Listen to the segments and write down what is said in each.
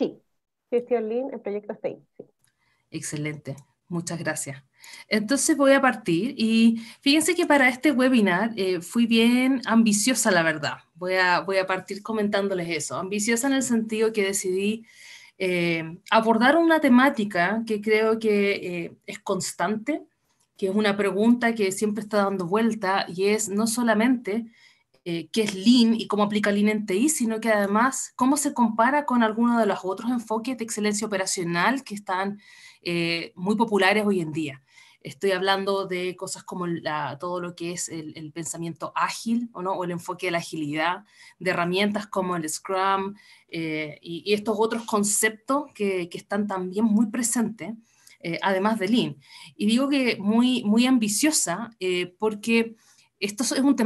Sí, Cristian Lin, el proyecto 6. Excelente, muchas gracias. Entonces voy a partir y fíjense que para este webinar eh, fui bien ambiciosa, la verdad. Voy a, voy a partir comentándoles eso. Ambiciosa en el sentido que decidí eh, abordar una temática que creo que eh, es constante, que es una pregunta que siempre está dando vuelta y es no solamente eh, qué es Lean y cómo aplica Lean en TI, sino que además cómo se compara con algunos de los otros enfoques de excelencia operacional que están eh, muy populares hoy en día. Estoy hablando de cosas como todo lo que es el, pensamiento ágil ¿o, no? el enfoque de la agilidad, de herramientas como el Scrum eh, y, estos otros conceptos que, están también muy presentes, además de Lean. Y digo que muy, muy ambiciosa porque esto es una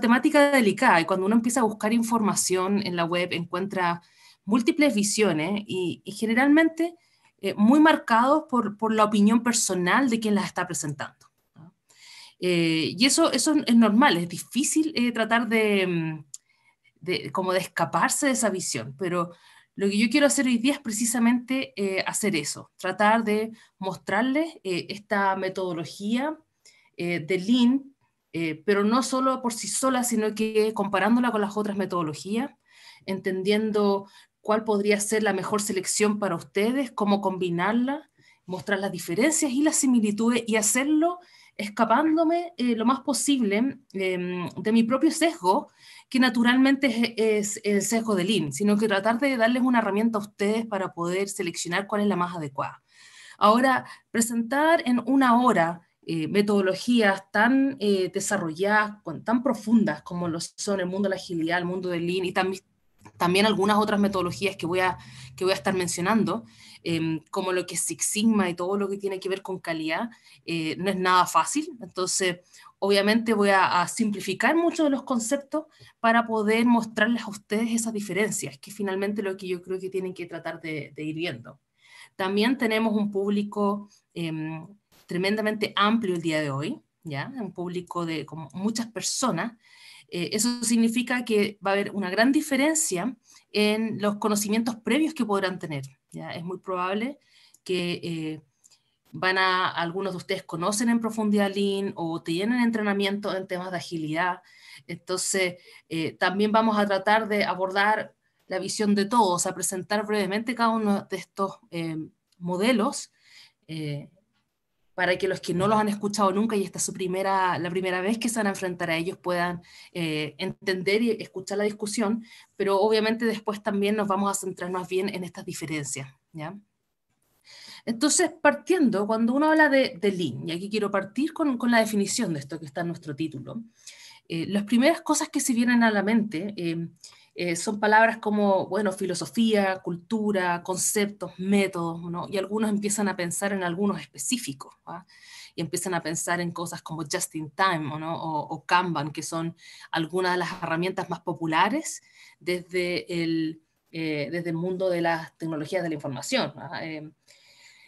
temática delicada y cuando uno empieza a buscar información en la web encuentra múltiples visiones y, generalmente eh, muy marcados por, la opinión personal de quien las está presentando. Eh, y eso, eso es normal, es difícil eh, tratar mm, de, como de escaparse de esa visión, pero lo que yo quiero hacer hoy día es precisamente hacer eso, tratar de mostrarles esta metodología de Lean eh, pero no solo por sí sola, sino que comparándola con las otras metodologías, entendiendo cuál podría ser la mejor selección para ustedes, cómo combinarla, mostrar las diferencias y las similitudes y hacerlo escapándome eh, lo más posible em, de mi propio sesgo, que naturalmente es, el sesgo de Lean, sino que tratar de darles una herramienta a ustedes para poder seleccionar cuál es la más adecuada. Ahora, presentar en una hora eh, metodologías tan eh, desarrolladas, con, tan profundas como lo son el mundo de la agilidad, el mundo del Lean y también algunas otras metodologías que voy a, que voy a estar mencionando, em, como lo que es Six Sigma y todo lo que tiene que ver con calidad, eh, no es nada fácil. Entonces, obviamente voy a, simplificar muchos de los conceptos para poder mostrarles a ustedes esas diferencias, que finalmente lo que yo creo que tienen que tratar de, de ir viendo. También tenemos un público em, tremendamente amplio el día de hoy, ¿ya? un público de como muchas personas, eh, eso significa que va a haber una gran diferencia en los conocimientos previos que podrán tener. ¿ya? Es muy probable que eh, van a, algunos de ustedes conocen en profundidad Lean o tienen entrenamiento en temas de agilidad. Entonces, eh, también vamos a tratar de abordar la visión de todos, a presentar brevemente cada uno de estos modelos eh, para que los que no los han escuchado nunca y esta es su primera, la primera vez que se van a enfrentar a ellos puedan eh, entender y escuchar la discusión, pero obviamente después también nos vamos a centrar más bien en estas diferencias. ¿ya? Entonces, partiendo, cuando uno habla de, de Lean, y aquí quiero partir con, con, la definición de esto que está en nuestro título, eh, las primeras cosas que se vienen a la mente eh, eh, son palabras como, bueno, filosofía, cultura, conceptos, métodos, Y algunos empiezan a pensar en algunos específicos, Y empiezan a pensar en cosas como Just in Time o, Kanban, que son algunas de las herramientas más populares desde el, eh, desde el mundo de las tecnologías de la información. Em,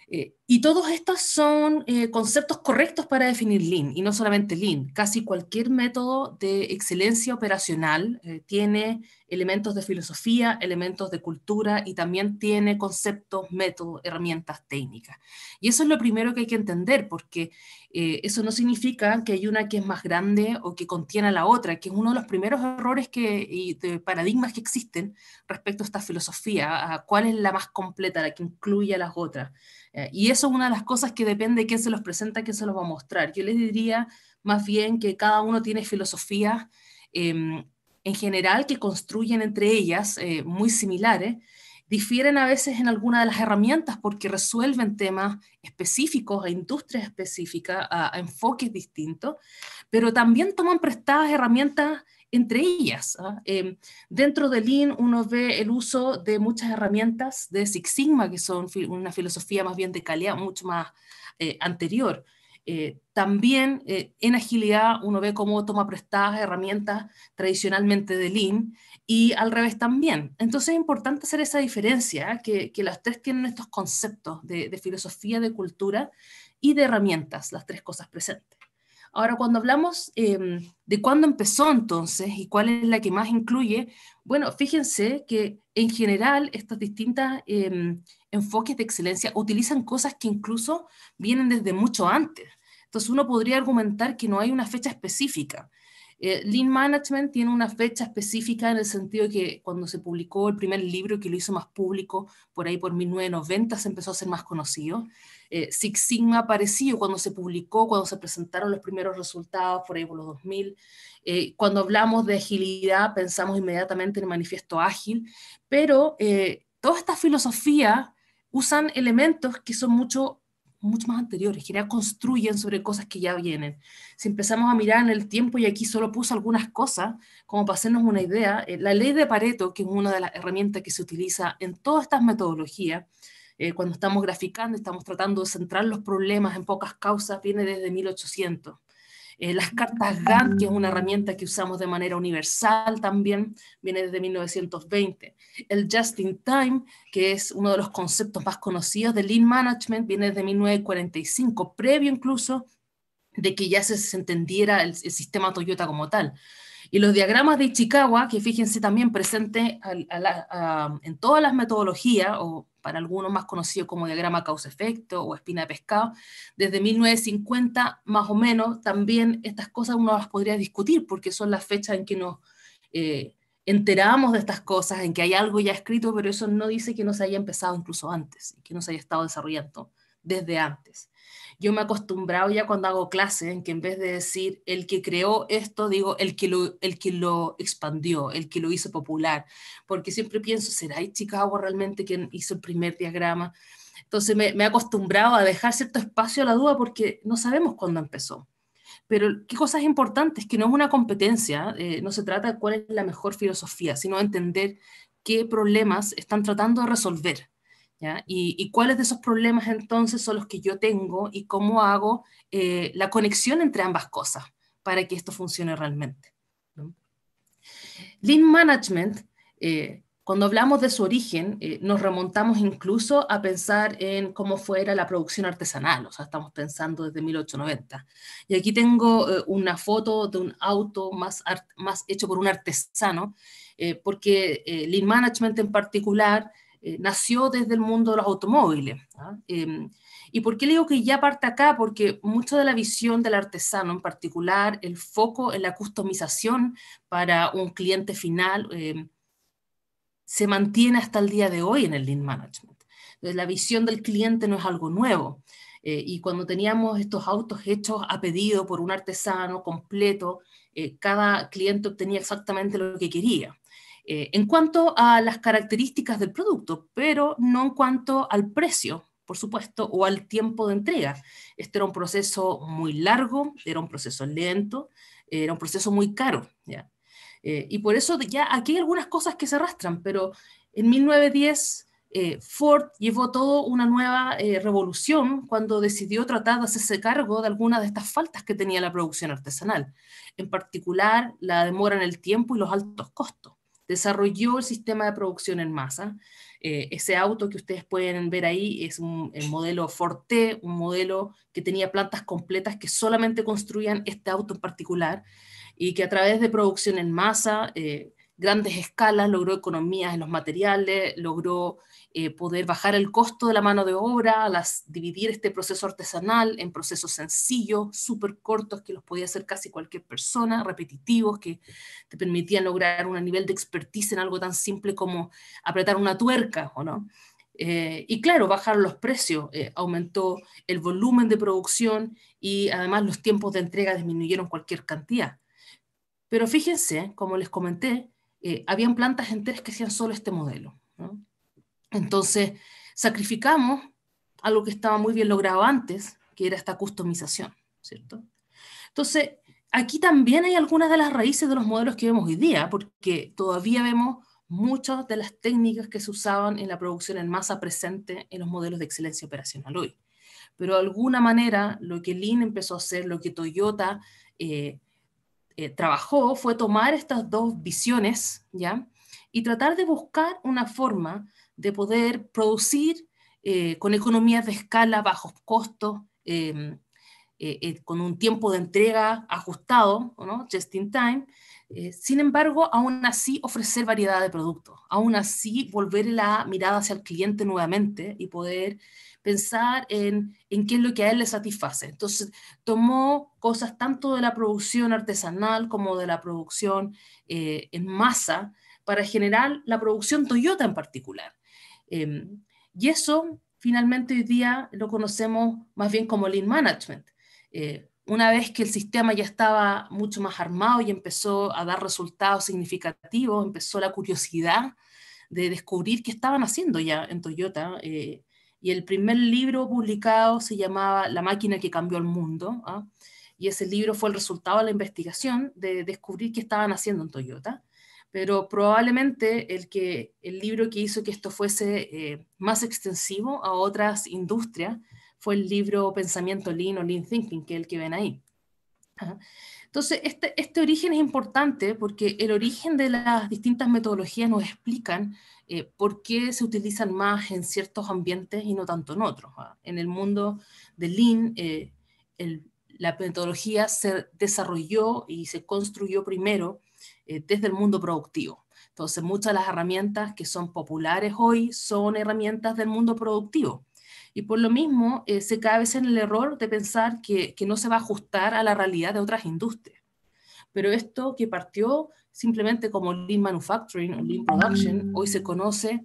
eh, y todos estos son conceptos correctos para definir Lean, y no solamente Lean, casi cualquier método de excelencia operacional tiene elementos de filosofía, elementos de cultura y también tiene conceptos, métodos, herramientas técnicas. Y eso es lo primero que hay que entender, porque eh, eso no significa que hay una que es más grande o que contiene a la otra, que es uno de los primeros errores que, y paradigmas que existen respecto a esta filosofía, a cuál es la más completa, la que incluye a las otras. Eh, y eso es una de las cosas que depende de quién se los presenta, quién se los va a mostrar. Yo les diría más bien que cada uno tiene filosofía em, en general que construyen entre ellas, eh, muy similares, difieren a veces en alguna de las herramientas porque resuelven temas específicos, a e industrias específicas, a, enfoques distintos, pero también toman prestadas herramientas entre ellas. ¿ah? Em, dentro de Lean uno ve el uso de muchas herramientas de Six Sigma, que son una filosofía más bien de calidad mucho más eh, anterior, eh, también eh, en agilidad uno ve cómo toma prestadas herramientas tradicionalmente de Lean y al revés también. Entonces es importante hacer esa diferencia, que, que las tres tienen estos conceptos de filosofía, de cultura y de herramientas, las tres cosas presentes. Ahora, cuando hablamos em, de cuándo empezó entonces y cuál es la que más incluye, bueno, fíjense que en general estas distintas em, enfoques de excelencia utilizan cosas que incluso vienen desde mucho antes. Entonces uno podría argumentar que no hay una fecha específica, eh, Lean Management tiene una fecha específica en el sentido de que cuando se publicó el primer libro que lo hizo más público, por ahí por 1990 se empezó a ser más conocido. Eh, Six Sigma apareció cuando se publicó, cuando se presentaron los primeros resultados, por ahí por los 2000. Eh, cuando hablamos de agilidad pensamos inmediatamente en el manifiesto ágil, pero toda esta filosofía usan elementos que son mucho mucho más anteriores, que ya construyen sobre cosas que ya vienen. Si empezamos a mirar en el tiempo, y aquí solo puse algunas cosas, como para hacernos una idea, eh, la ley de Pareto, que es una de las herramientas que se utiliza en todas estas metodologías, eh, cuando estamos graficando, estamos tratando de centrar los problemas en pocas causas, viene desde 1800. Eh, las cartas Gantt, que es una herramienta que usamos de manera universal también, viene desde 1920. El Just in Time, que es uno de los conceptos más conocidos de Lean Management, viene desde 1945, previo incluso de que ya se entendiera el, sistema Toyota como tal. Y los diagramas de Ichikawa, que fíjense también presente en todas las metodologías o para algunos más conocidos como diagrama causa-efecto o espina de pescado, desde 1950 más o menos, también estas cosas uno las podría discutir porque son las fechas en que nos eh, enteramos de estas cosas, en que hay algo ya escrito, pero eso no dice que no se haya empezado incluso antes, que no se haya estado desarrollando desde antes yo me he acostumbrado ya cuando hago clase en que en vez de decir el que creó esto, digo el que lo, el que lo expandió, el que lo hizo popular, porque siempre pienso, ¿será Chicago realmente quien hizo el primer diagrama? Entonces me, me he acostumbrado a dejar cierto espacio a la duda porque no sabemos cuándo empezó. Pero qué cosas importantes, que no es una competencia, eh, no se trata de cuál es la mejor filosofía, sino entender qué problemas están tratando de resolver. Y, cuáles de esos problemas entonces son los que yo tengo y cómo hago eh, la conexión entre ambas cosas para que esto funcione realmente. Lean Management, eh, cuando hablamos de su origen, eh, nos remontamos incluso a pensar en cómo fuera la producción artesanal, o sea, estamos pensando desde 1890. Y aquí tengo una foto de un auto más, más hecho por un artesano, porque Lean Management en particular eh, nació desde el mundo de los automóviles. ¿ah? Em, ¿Y por qué le digo que ya parte acá? Porque mucho de la visión del artesano, en particular el foco en la customización para un cliente final, em, se mantiene hasta el día de hoy en el Lean Management. la visión del cliente no es algo nuevo. Eh, y cuando teníamos estos autos hechos a pedido por un artesano completo, eh, cada cliente obtenía exactamente lo que quería. Eh, en cuanto a las características del producto, pero no en cuanto al precio, por supuesto, o al tiempo de entrega. Este era un proceso muy largo, era un proceso lento, era un proceso muy caro. Eh, y por eso ya aquí hay algunas cosas que se arrastran, pero en 1910 eh, Ford llevó todo una nueva revolución cuando decidió tratar de hacerse cargo de algunas de estas faltas que tenía la producción artesanal, en particular la demora en el tiempo y los altos costos desarrolló el sistema de producción en masa. Eh, ese auto que ustedes pueden ver ahí es un, el modelo Forte, un modelo que tenía plantas completas que solamente construían este auto en particular y que a través de producción en masa eh, grandes escalas, logró economías en los materiales, logró eh, poder bajar el costo de la mano de obra, las, dividir este proceso artesanal en procesos sencillos, súper cortos, que los podía hacer casi cualquier persona, repetitivos, que te permitían lograr un nivel de expertise en algo tan simple como apretar una tuerca, ¿o no? Eh, y claro, bajaron los precios, eh, aumentó el volumen de producción y además los tiempos de entrega disminuyeron cualquier cantidad. Pero fíjense, como les comenté, eh, habían plantas enteras que hacían solo este modelo. Entonces, sacrificamos algo que estaba muy bien logrado antes, que era esta customización, ¿cierto? Entonces, aquí también hay algunas de las raíces de los modelos que vemos hoy día, porque todavía vemos muchas de las técnicas que se usaban en la producción en masa presente en los modelos de excelencia operacional hoy. Pero de alguna manera, lo que Lean empezó a hacer, lo que Toyota eh, eh, trabajó fue tomar estas dos visiones, ¿ya? Y tratar de buscar una forma de poder producir eh, con economías de escala, bajos costos, em, eh, con un tiempo de entrega ajustado, Just in time, eh, sin embargo, aún así ofrecer variedad de productos, aún así volver la mirada hacia el cliente nuevamente y poder pensar en, en, qué es lo que a él le satisface. Entonces, tomó cosas tanto de la producción artesanal como de la producción eh, en masa para generar la producción Toyota en particular. Em, y eso finalmente hoy día lo conocemos más bien como lean management. Eh, una vez que el sistema ya estaba mucho más armado y empezó a dar resultados significativos, empezó la curiosidad de descubrir qué estaban haciendo ya en Toyota. Eh, y el primer libro publicado se llamaba La máquina que cambió el mundo. ¿ah? Y ese libro fue el resultado de la investigación de descubrir qué estaban haciendo en Toyota. Pero probablemente el, que, el libro que hizo que esto fuese eh, más extensivo a otras industrias fue el libro Pensamiento Lean o Lean Thinking, que es el que ven ahí. Entonces, este, este origen es importante porque el origen de las distintas metodologías nos explican eh, por qué se utilizan más en ciertos ambientes y no tanto en otros. ¿ah? En el mundo de Lean, eh, la metodología se desarrolló y se construyó primero eh, desde el mundo productivo. Entonces, muchas de las herramientas que son populares hoy son herramientas del mundo productivo. Y por lo mismo, eh, se cae a veces en el error de pensar que, que no se va a ajustar a la realidad de otras industrias. Pero esto que partió simplemente como Lean Manufacturing o Lean Production, hoy se conoce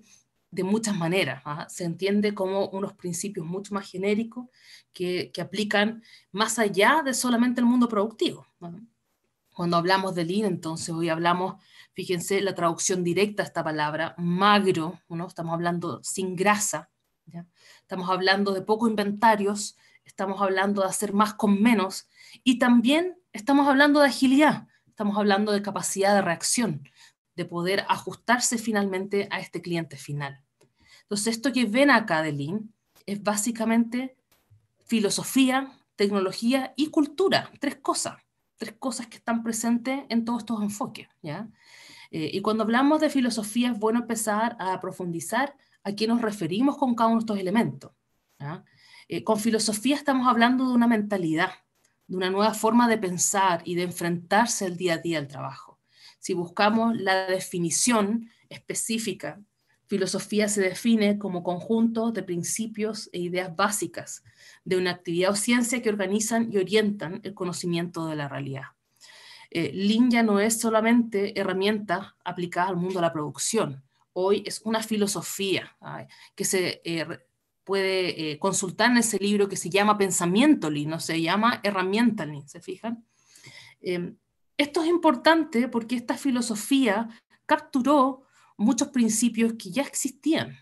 de muchas maneras. ¿ah? Se entiende como unos principios mucho más genéricos que, que aplican más allá de solamente el mundo productivo. Cuando hablamos de lean, entonces hoy hablamos, fíjense la traducción directa a esta palabra, magro, ¿no? estamos hablando sin grasa, Estamos hablando de pocos inventarios, estamos hablando de hacer más con menos y también estamos hablando de agilidad, estamos hablando de capacidad de reacción, de poder ajustarse finalmente a este cliente final. Entonces, esto que ven acá de Lean es básicamente filosofía, tecnología y cultura, tres cosas, tres cosas que están presentes en todos estos enfoques. Eh, y cuando hablamos de filosofía es bueno empezar a profundizar a qué nos referimos con cada uno de estos elementos. Eh, con filosofía estamos hablando de una mentalidad, de una nueva forma de pensar y de enfrentarse el día a día al trabajo. Si buscamos la definición específica, filosofía se define como conjunto de principios e ideas básicas de una actividad o ciencia que organizan y orientan el conocimiento de la realidad. Eh, ya no es solamente herramienta aplicada al mundo de la producción, hoy es una filosofía que se eh, puede eh, consultar en ese libro que se llama Pensamiento Lean, no se llama Herramienta Lean, ¿se fijan? Em, esto es importante porque esta filosofía capturó muchos principios que ya existían,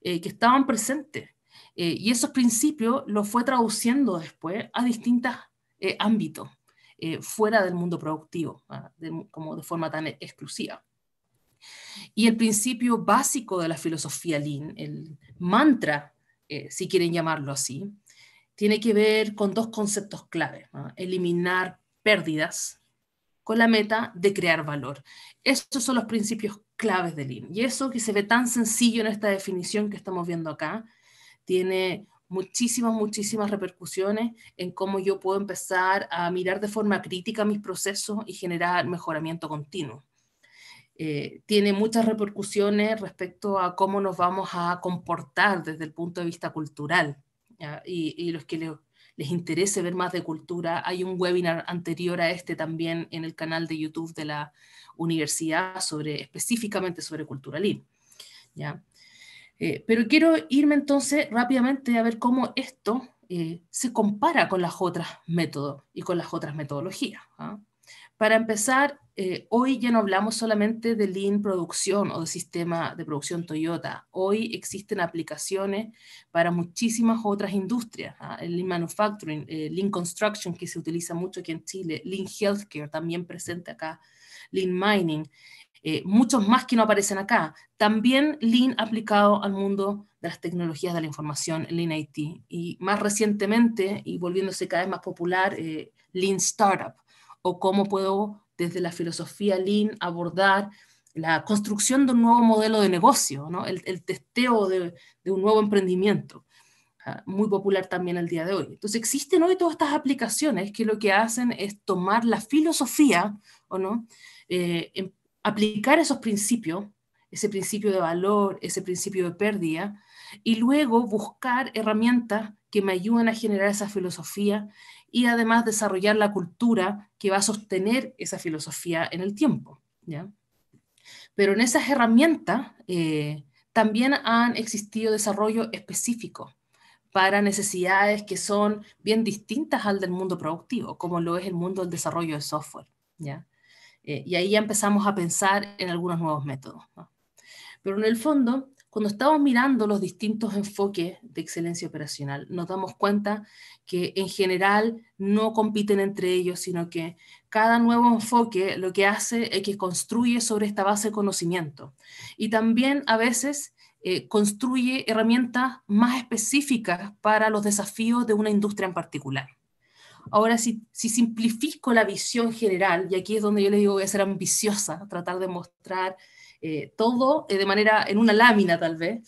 eh, que estaban presentes, y esos principios los fue traduciendo después a distintos ámbitos, fuera del mundo productivo, ah, como de forma tan exclusiva. Y el principio básico de la filosofía Lean, el mantra, eh, si quieren llamarlo así, tiene que ver con dos conceptos claves, Eliminar pérdidas con la meta de crear valor. Estos son los principios claves de Lean. Y eso que se ve tan sencillo en esta definición que estamos viendo acá, tiene muchísimas, muchísimas repercusiones en cómo yo puedo empezar a mirar de forma crítica mis procesos y generar mejoramiento continuo. Eh, tiene muchas repercusiones respecto a cómo nos vamos a comportar desde el punto de vista cultural. Y, los que les interese ver más de cultura, hay un webinar anterior a este también en el canal de YouTube de la universidad sobre específicamente sobre culturalismo. ¿ya? Eh, pero quiero irme entonces rápidamente a ver cómo esto eh, se compara con las otras métodos y con las otras metodologías. ¿ah? Para empezar, eh, hoy ya no hablamos solamente de lean producción o de sistema de producción Toyota. Hoy existen aplicaciones para muchísimas otras industrias. ¿ah? lean manufacturing, eh, lean construction, que se utiliza mucho aquí en Chile, lean healthcare, también presente acá, lean mining, eh, muchos más que no aparecen acá. También lean aplicado al mundo de las tecnologías de la información, lean IT. Y más recientemente, y volviéndose cada vez más popular, lean startup o cómo puedo desde la filosofía Lean abordar la construcción de un nuevo modelo de negocio, el, testeo de, un nuevo emprendimiento, ah, muy popular también al día de hoy. Entonces existen hoy todas estas aplicaciones que lo que hacen es tomar la filosofía, ¿o no? Eh, em, aplicar esos principios, ese principio de valor, ese principio de pérdida, y luego buscar herramientas que me ayuden a generar esa filosofía y además desarrollar la cultura que va a sostener esa filosofía en el tiempo. ¿ya? Pero en esas herramientas eh, también han existido desarrollos específicos para necesidades que son bien distintas al del mundo productivo, como lo es el mundo del desarrollo de software. ¿ya? Eh, y ahí ya empezamos a pensar en algunos nuevos métodos. Pero en el fondo, cuando estamos mirando los distintos enfoques de excelencia operacional, nos damos cuenta que en general no compiten entre ellos, sino que cada nuevo enfoque lo que hace es que construye sobre esta base de conocimiento. Y también a veces eh, construye herramientas más específicas para los desafíos de una industria en particular. Ahora, si, simplifico la visión general, y aquí es donde yo le digo que ser ambiciosa, tratar de mostrar eh, todo eh, de manera, en una lámina tal vez.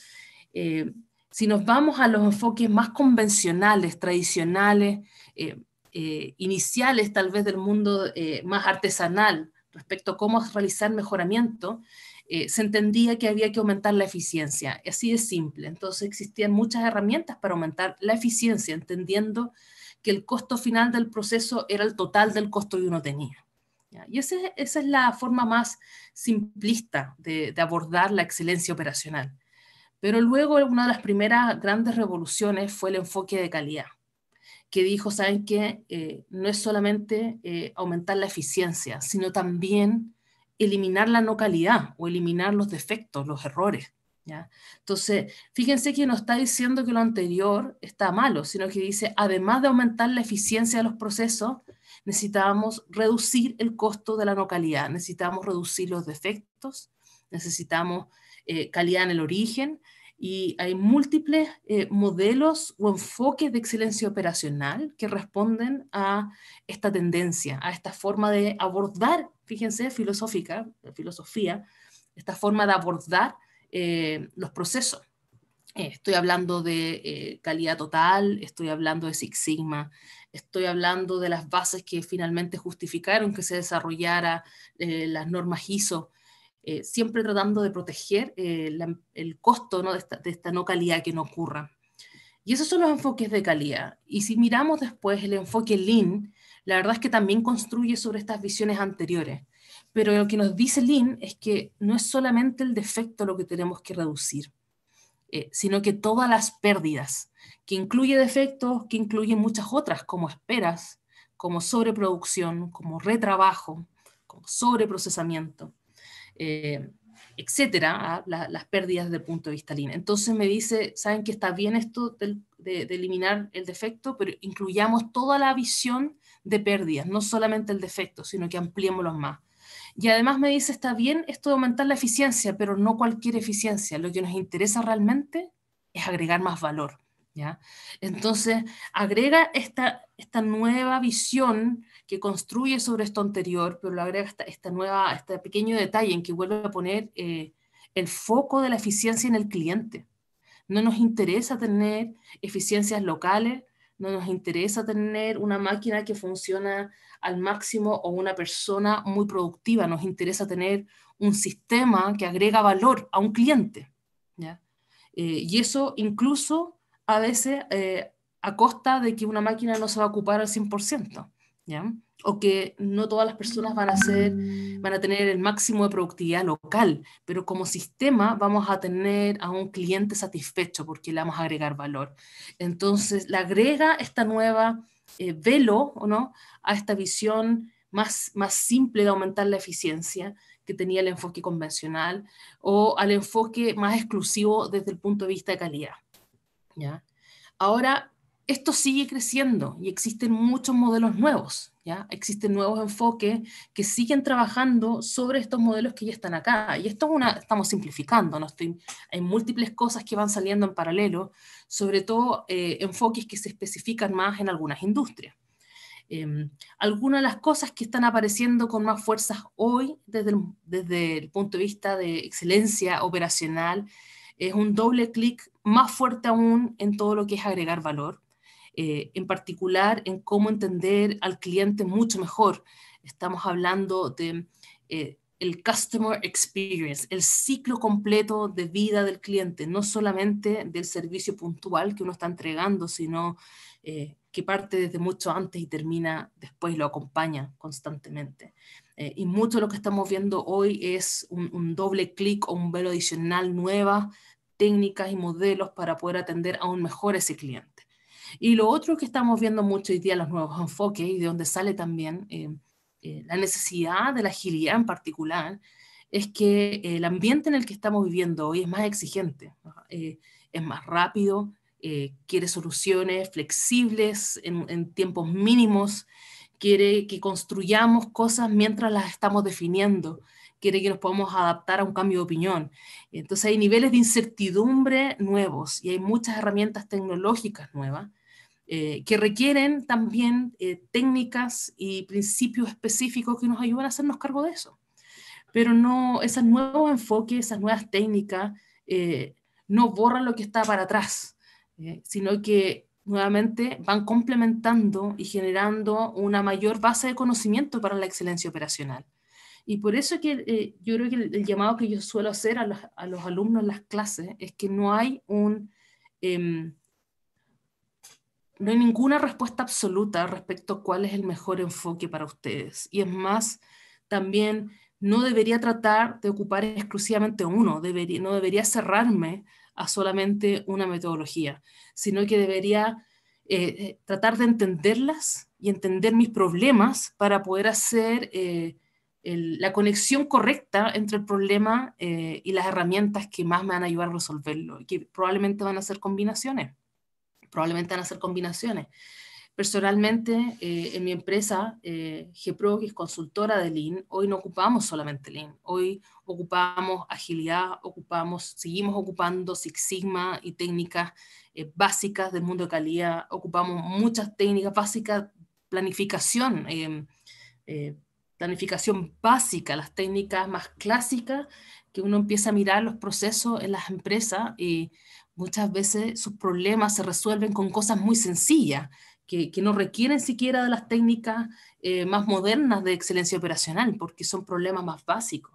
Eh, si nos vamos a los enfoques más convencionales, tradicionales, iniciales tal vez del mundo más artesanal respecto a cómo realizar mejoramiento, se entendía que había que aumentar la eficiencia. Así de simple. Entonces existían muchas herramientas para aumentar la eficiencia, entendiendo que el costo final del proceso era el total del costo que uno tenía. Y esa es la forma más simplista de, abordar la excelencia operacional. Pero luego una de las primeras grandes revoluciones fue el enfoque de calidad, que dijo, ¿saben qué? Eh, no es solamente eh, aumentar la eficiencia, sino también eliminar la no calidad o eliminar los defectos, los errores. Entonces, fíjense que no está diciendo que lo anterior está malo, sino que dice, además de aumentar la eficiencia de los procesos, necesitábamos reducir el costo de la no calidad, necesitábamos reducir los defectos, necesitamos eh, calidad en el origen y hay múltiples eh, modelos o enfoques de excelencia operacional que responden a esta tendencia, a esta forma de abordar, fíjense, filosófica, filosofía, esta forma de abordar eh, los procesos. Eh, estoy hablando de eh, calidad total, estoy hablando de Six Sigma, estoy hablando de las bases que finalmente justificaron que se desarrollara eh, las normas ISO, siempre tratando de proteger el costo de, esta, de, esta, no calidad que no ocurra. Y esos son los enfoques de calidad. Y si miramos después el enfoque Lean, la verdad es que también construye sobre estas visiones anteriores. Pero lo que nos dice Lean es que no es solamente el defecto lo que tenemos que reducir eh, sino que todas las pérdidas, que incluye defectos, que incluyen muchas otras, como esperas, como sobreproducción, como retrabajo, como sobreprocesamiento, eh, etcétera, ¿ah? las pérdidas desde el punto de vista línea. Entonces me dice, saben que está bien esto de, eliminar el defecto, pero incluyamos toda la visión de pérdidas, no solamente el defecto, sino que ampliémoslo más. Y además me dice, está bien esto de aumentar la eficiencia, pero no cualquier eficiencia. Lo que nos interesa realmente es agregar más valor. ¿ya? Entonces, agrega esta, esta nueva visión que construye sobre esto anterior, pero lo agrega esta, nueva, este pequeño detalle en que vuelve a poner eh, el foco de la eficiencia en el cliente. No nos interesa tener eficiencias locales, no nos interesa tener una máquina que funciona al máximo o una persona muy productiva, nos interesa tener un sistema que agrega valor a un cliente. ¿ya? Eh, y eso incluso a veces eh, a costa de que una máquina no se va a ocupar al 100%. ¿ya? o que no todas las personas van a, ser, van a tener el máximo de productividad local, pero como sistema vamos a tener a un cliente satisfecho porque le vamos a agregar valor. Entonces, le agrega esta nueva eh, velo ¿o no? a esta visión más, más simple de aumentar la eficiencia que tenía el enfoque convencional o al enfoque más exclusivo desde el punto de vista de calidad. ¿ya? Ahora, esto sigue creciendo y existen muchos modelos nuevos. Existen nuevos enfoques que siguen trabajando sobre estos modelos que ya están acá. Y esto es una, estamos simplificando, ¿no? Estoy, hay múltiples cosas que van saliendo en paralelo, sobre todo eh, enfoques que se especifican más en algunas industrias. Em, algunas de las cosas que están apareciendo con más fuerzas hoy desde desde el punto de vista de excelencia operacional es un doble clic más fuerte aún en todo lo que es agregar valor eh, en particular en cómo entender al cliente mucho mejor. Estamos hablando de eh, el customer experience, el ciclo completo de vida del cliente, no solamente del servicio puntual que uno está entregando, sino eh, que parte desde mucho antes y termina después, lo acompaña constantemente. y mucho de lo que estamos viendo hoy es un, un doble clic o un velo adicional, nuevas técnicas y modelos para poder atender aún mejor a ese cliente. Y lo otro que estamos viendo mucho hoy día, los nuevos enfoques, y de donde sale también eh, eh, la necesidad de la agilidad en particular, es que el ambiente en el que estamos viviendo hoy es más exigente, eh, es más rápido, quiere soluciones flexibles en tiempos mínimos, quiere que construyamos cosas mientras las estamos definiendo quiere que nos podamos adaptar a un cambio de opinión. Entonces hay niveles de incertidumbre nuevos y hay muchas herramientas tecnológicas nuevas eh, que requieren también eh, técnicas y principios específicos que nos ayudan a hacernos cargo de eso. Pero no, esos nuevos enfoques, esas nuevas técnicas, eh, no borran lo que está para atrás, sino que nuevamente van complementando y generando una mayor base de conocimiento para la excelencia operacional. Y por eso que yo creo que el, llamado que yo suelo hacer a los, alumnos en las clases es que no hay un, em, no hay ninguna respuesta absoluta respecto a cuál es el mejor enfoque para ustedes. Y es más, también no debería tratar de ocupar exclusivamente uno, no debería cerrarme a solamente una metodología, sino que debería eh, eh, tratar de entenderlas y entender mis problemas para poder hacer eh, la conexión correcta entre el problema y las herramientas que más me van a ayudar a resolverlo, que probablemente van a ser combinaciones probablemente van a ser combinaciones. Personalmente, eh, en mi empresa, eh, GPRO, que es consultora de Lean, hoy no ocupamos solamente Lean, hoy ocupamos agilidad, ocupamos, seguimos ocupando Six Sigma y técnicas eh, básicas del mundo de calidad, ocupamos muchas técnicas básicas, planificación, em, eh, planificación básica, las técnicas más clásicas que uno empieza a mirar los procesos en las empresas y muchas veces sus problemas se resuelven con cosas muy sencillas, que, no requieren siquiera de las técnicas eh, más modernas de excelencia operacional, porque son problemas más básicos.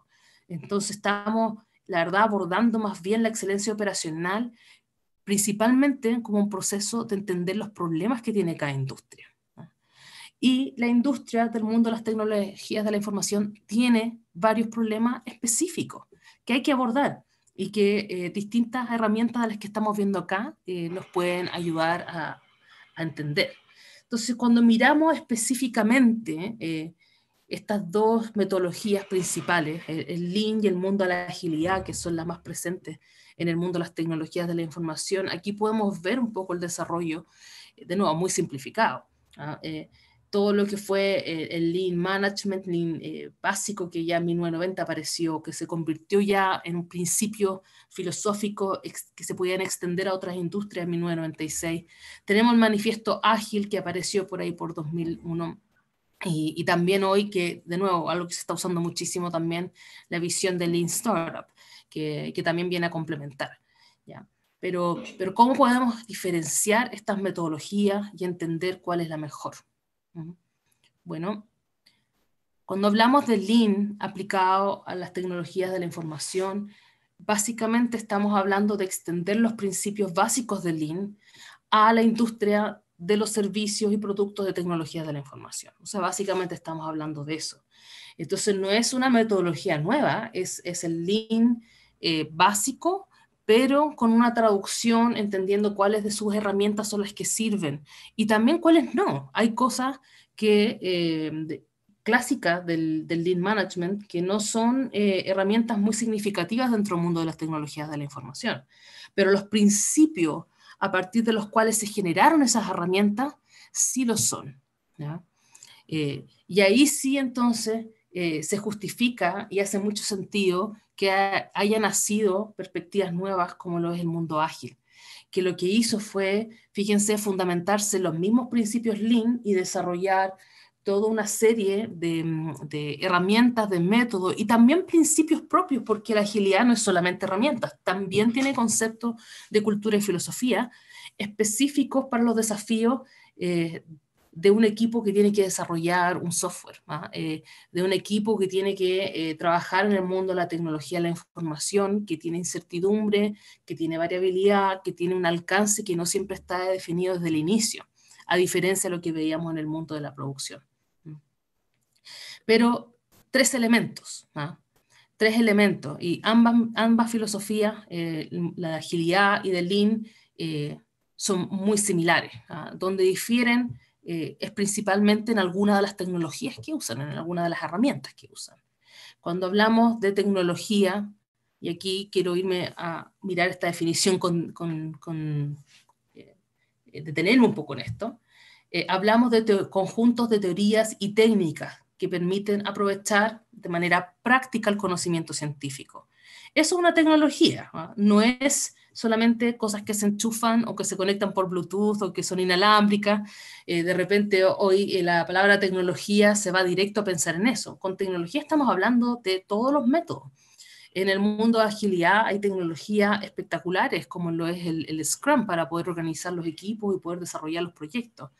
Entonces estamos, la verdad, abordando más bien la excelencia operacional principalmente como un proceso de entender los problemas que tiene cada industria. Y la industria del mundo de las tecnologías de la información tiene varios problemas específicos que hay que abordar y que eh, distintas herramientas de las que estamos viendo acá eh, nos pueden ayudar a, entender. Entonces, cuando miramos específicamente eh, estas dos metodologías principales, el, el, Lean y el mundo de la agilidad, que son las más presentes en el mundo de las tecnologías de la información, aquí podemos ver un poco el desarrollo, de nuevo, muy simplificado. ¿ah? todo lo que fue eh, el, lean management, lean eh, básico que ya en 1990 apareció, que se convirtió ya en un principio filosófico que se podían extender a otras industrias en 1996. Tenemos el manifiesto ágil que apareció por ahí por 2001. Y, y, también hoy que, de nuevo, algo que se está usando muchísimo también, la visión del Lean Startup, que, que también viene a complementar. ¿ya? Pero, pero ¿cómo podemos diferenciar estas metodologías y entender cuál es la mejor? Bueno, cuando hablamos de Lean aplicado a las tecnologías de la información, básicamente estamos hablando de extender los principios básicos de Lean a la industria de los servicios y productos de tecnologías de la información. O sea, básicamente estamos hablando de eso. Entonces, no es una metodología nueva, es, el Lean eh, básico pero con una traducción entendiendo cuáles de sus herramientas son las que sirven y también cuáles no. Hay cosas que eh, clásicas del, del, lead management que no son eh, herramientas muy significativas dentro del mundo de las tecnologías de la información, pero los principios a partir de los cuales se generaron esas herramientas sí lo son. Eh, y ahí sí entonces se justifica y hace mucho sentido que haya nacido perspectivas nuevas como lo es el mundo ágil, que lo que hizo fue, fíjense, fundamentarse los mismos principios Lean y desarrollar toda una serie de, mm, herramientas, de métodos y también principios propios, porque la agilidad no es solamente herramientas, también tiene conceptos de cultura y filosofía específicos para los desafíos eh, de un equipo que tiene que desarrollar un software, ¿ah? eh, de un equipo que tiene que eh, trabajar en el mundo de la tecnología, la información, que tiene incertidumbre, que tiene variabilidad, que tiene un alcance que no siempre está definido desde el inicio, a diferencia de lo que veíamos en el mundo de la producción. Pero tres elementos, ¿ah? tres elementos, y ambas, filosofías, eh, la de agilidad y del lean, son muy similares. ¿ah? Donde difieren eh, es principalmente en alguna de las tecnologías que usan, en alguna de las herramientas que usan. Cuando hablamos de tecnología, y aquí quiero irme a mirar esta definición con, eh, detenerme un poco en esto, eh, hablamos de conjuntos de teorías y técnicas que permiten aprovechar de manera práctica el conocimiento científico. Eso es una tecnología, ¿ah? no es solamente cosas que se enchufan o que se conectan por Bluetooth o que son inalámbricas. Eh, de repente hoy eh, la palabra tecnología se va directo a pensar en eso. Con tecnología estamos hablando de todos los métodos. En el mundo de agilidad hay tecnologías espectaculares, como lo es el, Scrum, para poder organizar los equipos y poder desarrollar los proyectos.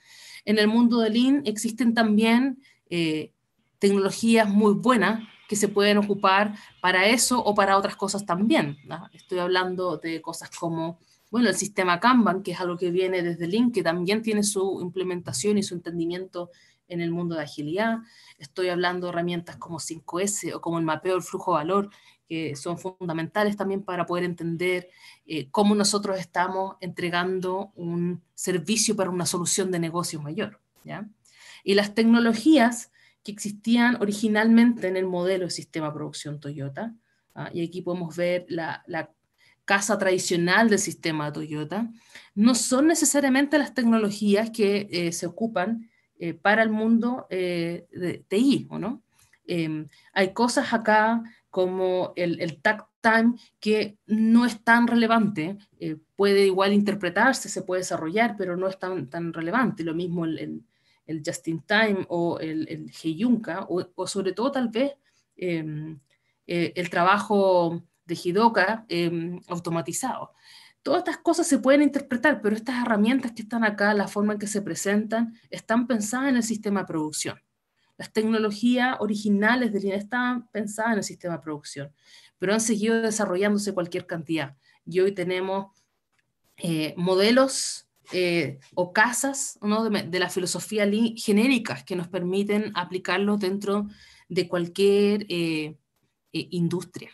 En el mundo de Lean existen también eh, tecnologías muy buenas que se pueden ocupar para eso o para otras cosas también. Estoy hablando de cosas como, bueno, el sistema Kanban, que es algo que viene desde Link, que también tiene su implementación y su entendimiento en el mundo de agilidad. Estoy hablando de herramientas como 5S o como el mapeo del flujo de valor, que son fundamentales también para poder entender eh, cómo nosotros estamos entregando un servicio para una solución de negocio mayor. Y las tecnologías que existían originalmente en el modelo de sistema producción Toyota. ¿ah? Y aquí podemos ver la, casa tradicional del sistema Toyota, no son necesariamente las tecnologías que eh, se ocupan eh, para el mundo eh, de TI, no? Em, hay cosas acá como el, tag time que no es tan relevante, puede igual interpretarse, se puede desarrollar, pero no es tan, tan relevante. Lo mismo el, el, el just in time o el, el o, sobre todo tal vez em, eh, el trabajo de Hidoka em, automatizado. Todas estas cosas se pueden interpretar, pero estas herramientas que están acá, la forma en que se presentan, están pensadas en el sistema de producción. Las tecnologías originales de línea estaban pensadas en el sistema de producción, pero han seguido desarrollándose cualquier cantidad. Y hoy tenemos eh, modelos eh, o casas de, la filosofía genéricas que nos permiten aplicarlo dentro de cualquier eh, eh, industria.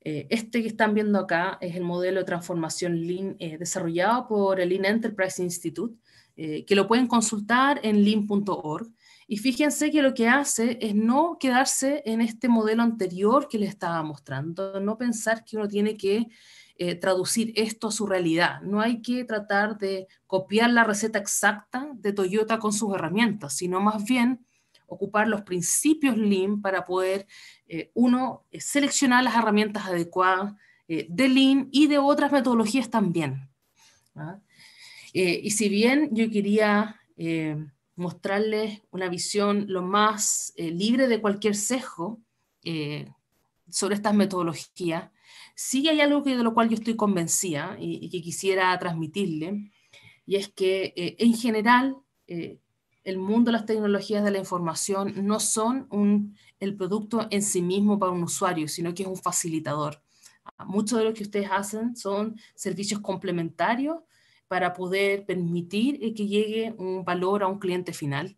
este que están viendo acá es el modelo de transformación Lean desarrollado por el Lean Enterprise Institute, que lo pueden consultar en lean.org. Y fíjense que lo que hace es no quedarse en este modelo anterior que les estaba mostrando, no pensar que uno tiene que eh, traducir esto a su realidad. No hay que tratar de copiar la receta exacta de Toyota con sus herramientas, sino más bien ocupar los principios Lean para poder, eh, uno, eh, seleccionar las herramientas adecuadas de Lean y de otras metodologías también. ¿ah? y si bien yo quería mostrarles una visión lo más libre de cualquier sesgo sobre estas metodologías, Sí hay algo de lo cual yo estoy convencida y, que quisiera transmitirle, y es que eh, en general eh, el mundo de las tecnologías de la información no son el producto en sí mismo para un usuario, sino que es un facilitador. Ah, Muchos de los que ustedes hacen son servicios complementarios para poder permitir eh, que llegue un valor a un cliente final.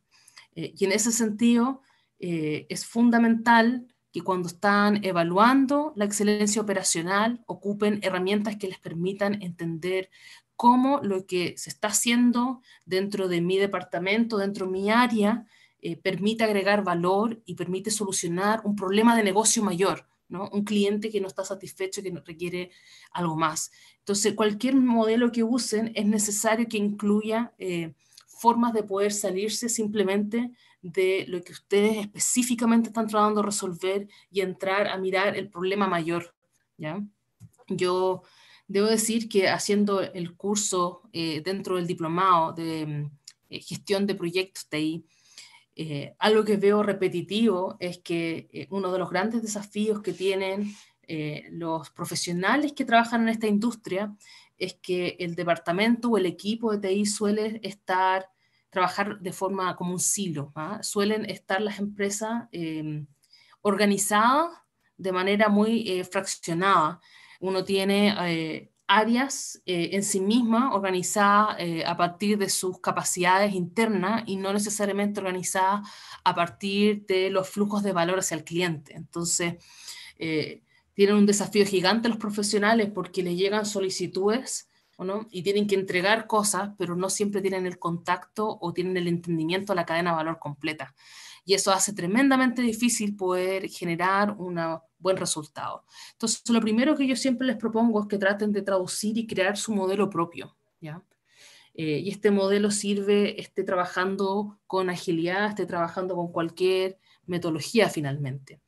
y en ese sentido es fundamental que cuando están evaluando la excelencia operacional ocupen herramientas que les permitan entender cómo lo que se está haciendo dentro de mi departamento, dentro de mi área, eh, permite agregar valor y permite solucionar un problema de negocio mayor, ¿no? un cliente que no está satisfecho, y que requiere algo más. Entonces, cualquier modelo que usen es necesario que incluya eh, formas de poder salirse simplemente de lo que ustedes específicamente están tratando de resolver y entrar a mirar el problema mayor. ¿ya? Yo debo decir que haciendo el curso eh, dentro del diplomado de mm, eh, gestión de proyectos TI, eh, algo que veo repetitivo es que uno de los grandes desafíos que tienen los profesionales que trabajan en esta industria es que el departamento o el equipo de TI suele estar trabajar de forma como un silo. ¿ah? Suelen estar las empresas em, organizadas de manera muy eh, fraccionada. Uno tiene eh, áreas eh, en sí misma organizadas a partir de sus capacidades internas y no necesariamente organizadas a partir de los flujos de valor hacia el cliente. Entonces, tienen un desafío gigante los profesionales porque les llegan solicitudes y tienen que entregar cosas, pero no siempre tienen el contacto o tienen el entendimiento de la cadena de valor completa. Y eso hace tremendamente difícil poder generar un buen resultado. Entonces, lo primero que yo siempre les propongo es que traten de traducir y crear su modelo propio, ¿ya? Eh, y este modelo sirve, esté trabajando con agilidad, esté trabajando con cualquier metodología finalmente.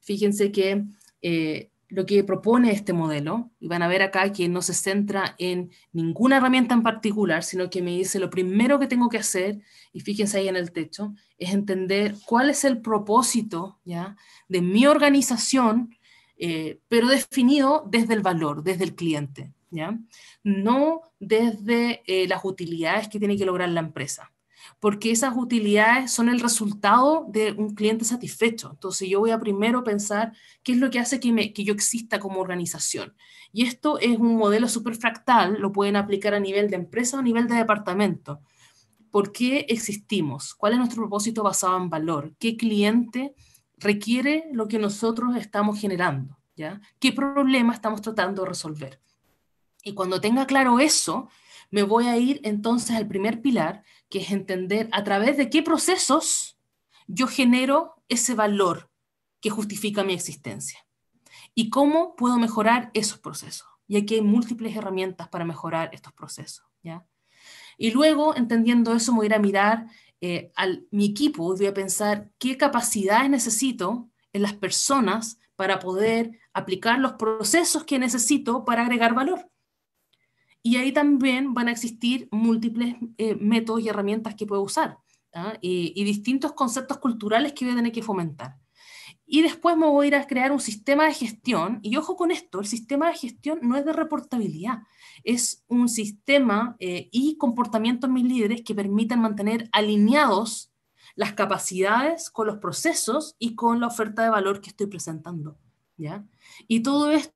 Fíjense que eh, lo que propone este modelo, y van a ver acá que no se centra en ninguna herramienta en particular, sino que me dice lo primero que tengo que hacer, y fíjense ahí en el techo, es entender cuál es el propósito ¿ya? de mi organización, eh, pero definido desde el valor, desde el cliente, ¿ya? no desde eh, las utilidades que tiene que lograr la empresa porque esas utilidades son el resultado de un cliente satisfecho. Entonces yo voy a primero pensar qué es lo que hace que, yo exista como organización. Y esto es un modelo súper fractal, lo pueden aplicar a nivel de empresa o a nivel de departamento. ¿Por qué existimos? ¿Cuál es nuestro propósito basado en valor? ¿Qué cliente requiere lo que nosotros estamos generando? ¿ya? ¿Qué problema estamos tratando de resolver? Y cuando tenga claro eso, me voy a ir entonces al primer pilar, que es entender a través de qué procesos yo genero ese valor que justifica mi existencia y cómo puedo mejorar esos procesos. Y aquí hay múltiples herramientas para mejorar estos procesos. ¿ya? Y luego, entendiendo eso, me voy a ir a mirar eh, a mi equipo, voy a pensar qué capacidades necesito en las personas para poder aplicar los procesos que necesito para agregar valor. Y ahí también van a existir múltiples eh, métodos y herramientas que puedo usar ¿ah? y, distintos conceptos culturales que voy a tener que fomentar. Y después me voy a ir a crear un sistema de gestión. Y ojo con esto, el sistema de gestión no es de reportabilidad, es un sistema eh, y comportamientos mis líderes que permitan mantener alineados las capacidades con los procesos y con la oferta de valor que estoy presentando. ¿ya? Y todo esto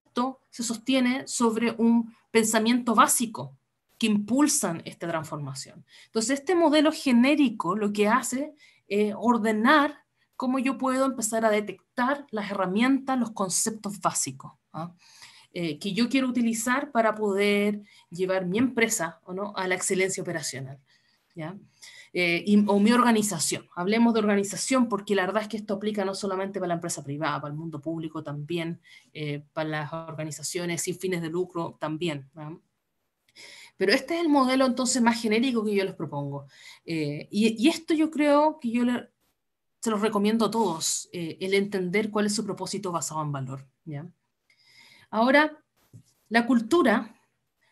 se sostiene sobre un pensamiento básico que impulsan esta transformación. Entonces, este modelo genérico lo que hace es ordenar cómo yo puedo empezar a detectar las herramientas, los conceptos básicos ¿ah? eh, que yo quiero utilizar para poder llevar mi empresa ¿o no? a la excelencia operacional. ¿ya? Eh, o mi organización. Hablemos de organización porque la verdad es que esto aplica no solamente para la empresa privada, para el mundo público también, eh, para las organizaciones sin fines de lucro también. Pero este es el modelo entonces más genérico que yo les propongo. Eh, y, esto yo creo que yo se los recomiendo a todos, el entender cuál es su propósito basado en valor. ¿ya? Ahora, la cultura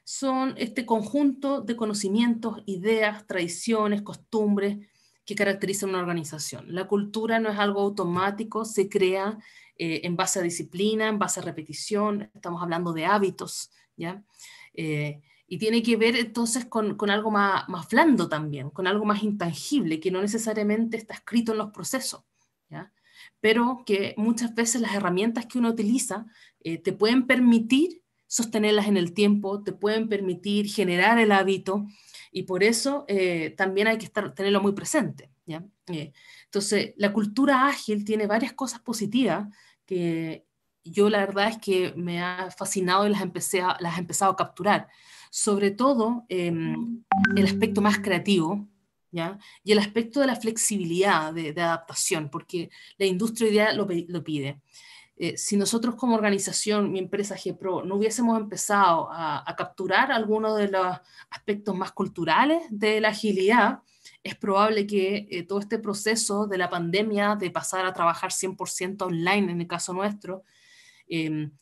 son este conjunto de conocimientos, ideas, tradiciones, costumbres que caracterizan una organización. La cultura no es algo automático, se crea eh, en base a disciplina, en base a repetición, estamos hablando de hábitos, ¿ya? Eh, y tiene que ver entonces con, algo más, más, blando también, con algo más intangible, que no necesariamente está escrito en los procesos, ¿ya? pero que muchas veces las herramientas que uno utiliza eh, te pueden permitir sostenerlas en el tiempo, te pueden permitir generar el hábito y por eso eh, también hay que estar, tenerlo muy presente. Eh, entonces, la cultura ágil tiene varias cosas positivas que yo la verdad es que me ha fascinado y las, empecé las he empezado a capturar. Sobre todo em, el aspecto más creativo, ¿Ya? Y el aspecto de la flexibilidad de, adaptación, porque la industria hoy día lo pide. Eh, si nosotros como organización, mi empresa GPRO, no hubiésemos empezado a, capturar algunos de los aspectos más culturales de la agilidad, es probable que eh, todo este proceso de la pandemia, de pasar a trabajar 100% online en el caso nuestro, em,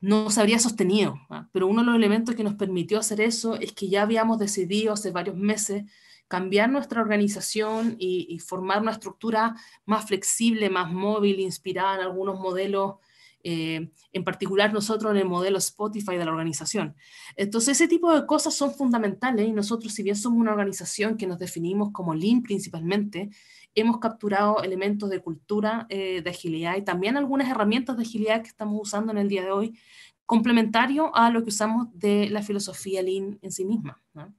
no se habría sostenido. ¿ah? Pero uno de los elementos que nos permitió hacer eso es que ya habíamos decidido hace varios meses cambiar nuestra organización y, formar una estructura más flexible, más móvil, inspirada en algunos modelos, eh, en particular nosotros en el modelo Spotify de la organización. Entonces, ese tipo de cosas son fundamentales y nosotros, si bien somos una organización que nos definimos como Lean principalmente, hemos capturado elementos de cultura, eh, de agilidad y también algunas herramientas de agilidad que estamos usando en el día de hoy, complementario a lo que usamos de la filosofía Lean en sí misma. ¿no?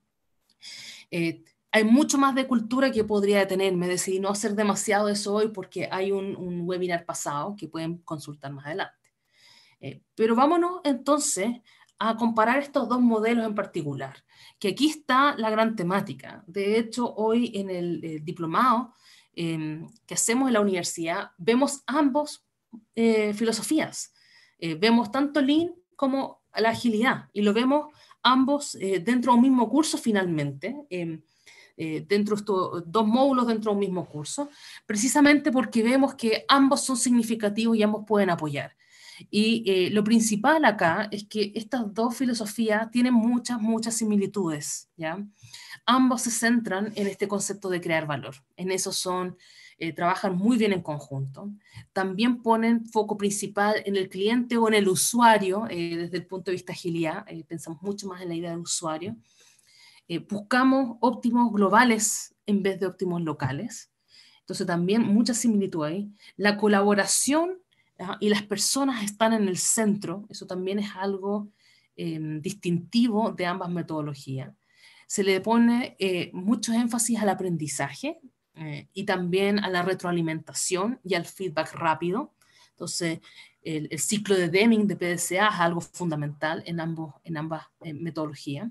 Eh, hay mucho más de cultura que podría detenerme. Decidí no hacer demasiado eso hoy porque hay un, webinar pasado que pueden consultar más adelante. Eh, pero vámonos entonces a comparar estos dos modelos en particular, que aquí está la gran temática. De hecho, hoy en el, diplomado em, que hacemos en la universidad, vemos ambos eh, filosofías. Eh, vemos tanto Lean como la agilidad y lo vemos ambos dentro de un mismo curso finalmente em, eh, dentro dos módulos dentro de un mismo curso, precisamente porque vemos que ambos son significativos y ambos pueden apoyar. Y eh, lo principal acá es que estas dos filosofías tienen muchas, muchas similitudes, ¿ya? Ambos se centran en este concepto de crear valor. En eso son, eh, trabajan muy bien en conjunto. También ponen foco principal en el cliente o en el usuario, desde el punto de vista agilidad, pensamos mucho más en la idea del usuario. Eh, buscamos óptimos globales en vez de óptimos locales. Entonces también mucha similitud ahí. La colaboración y las personas están en el centro, eso también es algo em, distintivo de ambas metodologías. Se le pone eh, mucho énfasis al aprendizaje eh, y también a la retroalimentación y al feedback rápido. Entonces, el, ciclo de Deming de PDCA es algo fundamental en, ambos, en ambas eh, metodologías.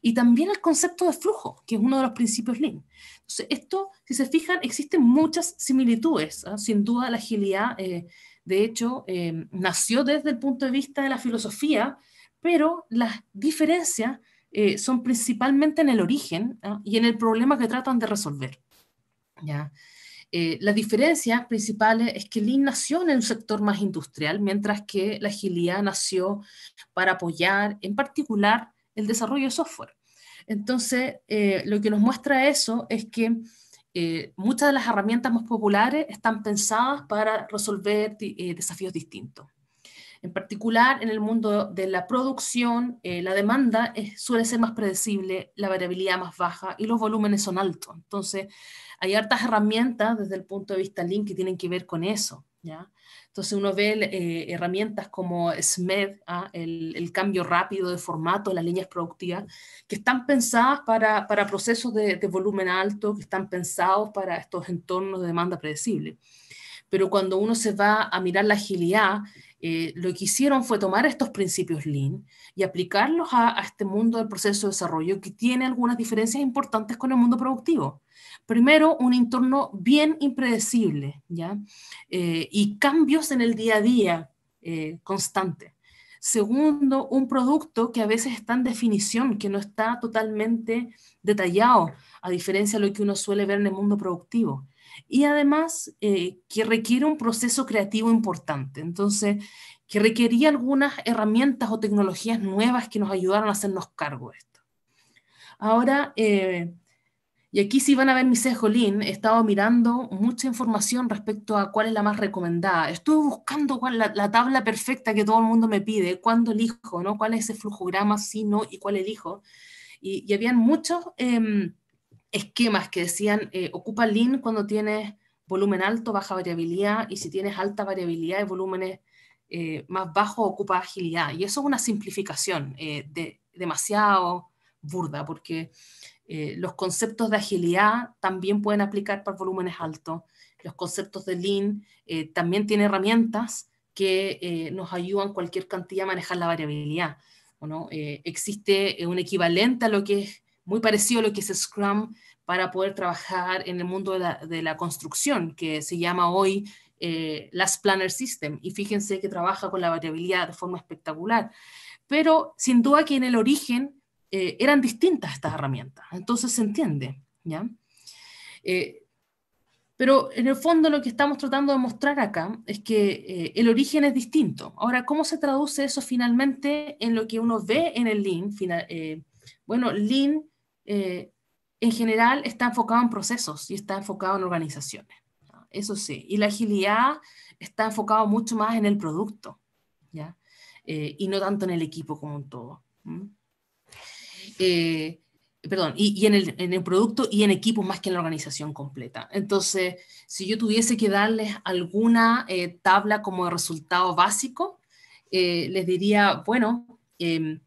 Y también el concepto de flujo, que es uno de los principios Lean. Entonces, esto, si se fijan, existen muchas similitudes. ¿ah? Sin duda, la agilidad, eh, de hecho, em, nació desde el punto de vista de la filosofía, pero las diferencias eh, son principalmente en el origen ¿ah? y en el problema que tratan de resolver. ¿ya? Eh, la diferencia principal es que Lean nació en un sector más industrial, mientras que la agilidad nació para apoyar en particular el desarrollo de software. Entonces, eh, lo que nos muestra eso es que eh, muchas de las herramientas más populares están pensadas para resolver desafíos distintos. En particular, en el mundo de la producción, la demanda suele ser más predecible, la variabilidad más baja y los volúmenes son altos. Entonces, hay hartas herramientas desde el punto de vista link que tienen que ver con eso, ¿ya? Entonces uno ve eh, herramientas como SMED, ¿ah? el, cambio rápido de formato, las líneas productivas, que están pensadas para, procesos de, de, volumen alto, que están pensados para estos entornos de demanda predecible pero cuando uno se va a mirar la agilidad, eh, lo que hicieron fue tomar estos principios Lean y aplicarlos a, este mundo del proceso de desarrollo que tiene algunas diferencias importantes con el mundo productivo. Primero, un entorno bien impredecible ¿ya? Eh, y cambios en el día a día eh, constante. Segundo, un producto que a veces está en definición, que no está totalmente detallado, a diferencia de lo que uno suele ver en el mundo productivo y además eh, que requiere un proceso creativo importante. Entonces, que requería algunas herramientas o tecnologías nuevas que nos ayudaron a hacernos cargo de esto. Ahora, eh, y aquí si van a ver mi Lean, he estado mirando mucha información respecto a cuál es la más recomendada. Estuve buscando cuál, la, tabla perfecta que todo el mundo me pide, cuándo elijo, ¿no? cuál es ese flujograma, sí, no, y cuál elijo. Y, y habían muchos... Em, esquemas que decían, eh, ocupa Lean cuando tienes volumen alto, baja variabilidad, y si tienes alta variabilidad de volúmenes eh, más bajos, ocupa agilidad. Y eso es una simplificación eh, demasiado burda, porque los conceptos de agilidad también pueden aplicar para volúmenes altos, los conceptos de Lean también tienen herramientas que nos ayudan cualquier cantidad a manejar la variabilidad. ¿no? existe un equivalente a lo que es muy parecido a lo que es Scrum para poder trabajar en el mundo de la, construcción, que se llama hoy eh, Last Planner System. Y fíjense que trabaja con la variabilidad de forma espectacular. Pero sin duda que en el origen eh, eran distintas estas herramientas. Entonces se entiende, ¿ya? Eh, pero en el fondo lo que estamos tratando de mostrar acá es que el origen es distinto. Ahora, ¿cómo se traduce eso finalmente en lo que uno ve en el Lean? Final, bueno, Lean eh, en general está enfocado en procesos y está enfocado en organizaciones. Eso sí, y la agilidad está enfocado mucho más en el producto, ¿ya? Eh, y no tanto en el equipo como en todo. Eh, perdón, y, en, el, producto y en equipo más que en la organización completa. Entonces, si yo tuviese que darles alguna tabla como resultado básico, les diría, bueno, eh,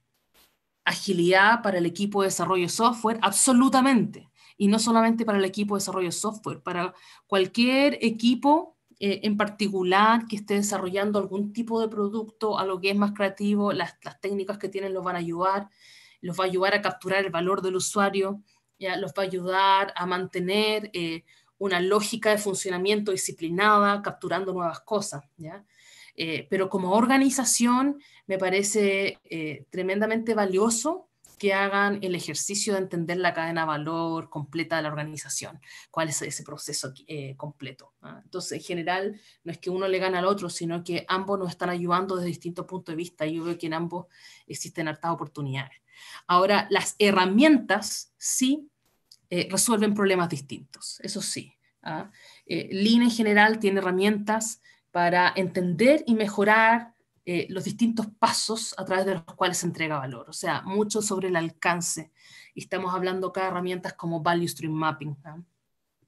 agilidad para el equipo de desarrollo software, absolutamente. Y no solamente para el equipo de desarrollo software, para cualquier equipo eh, en particular que esté desarrollando algún tipo de producto, a que es más creativo, las, técnicas que tienen los van a ayudar, los va a ayudar a capturar el valor del usuario, ¿ya? los va a ayudar a mantener eh, una lógica de funcionamiento disciplinada, capturando nuevas cosas. ¿ya? Eh, pero como organización me parece eh, tremendamente valioso que hagan el ejercicio de entender la cadena de valor completa de la organización, cuál es ese proceso eh, completo. ¿ah? Entonces, en general, no es que uno le gane al otro, sino que ambos nos están ayudando desde distintos puntos de vista y yo veo que en ambos existen hartas oportunidades. Ahora, las herramientas sí resuelven problemas distintos, eso sí. ¿ah? en general tiene herramientas para entender y mejorar eh, los distintos pasos a través de los cuales se entrega valor. O sea, mucho sobre el alcance. Y estamos hablando acá de herramientas como Value Stream Mapping.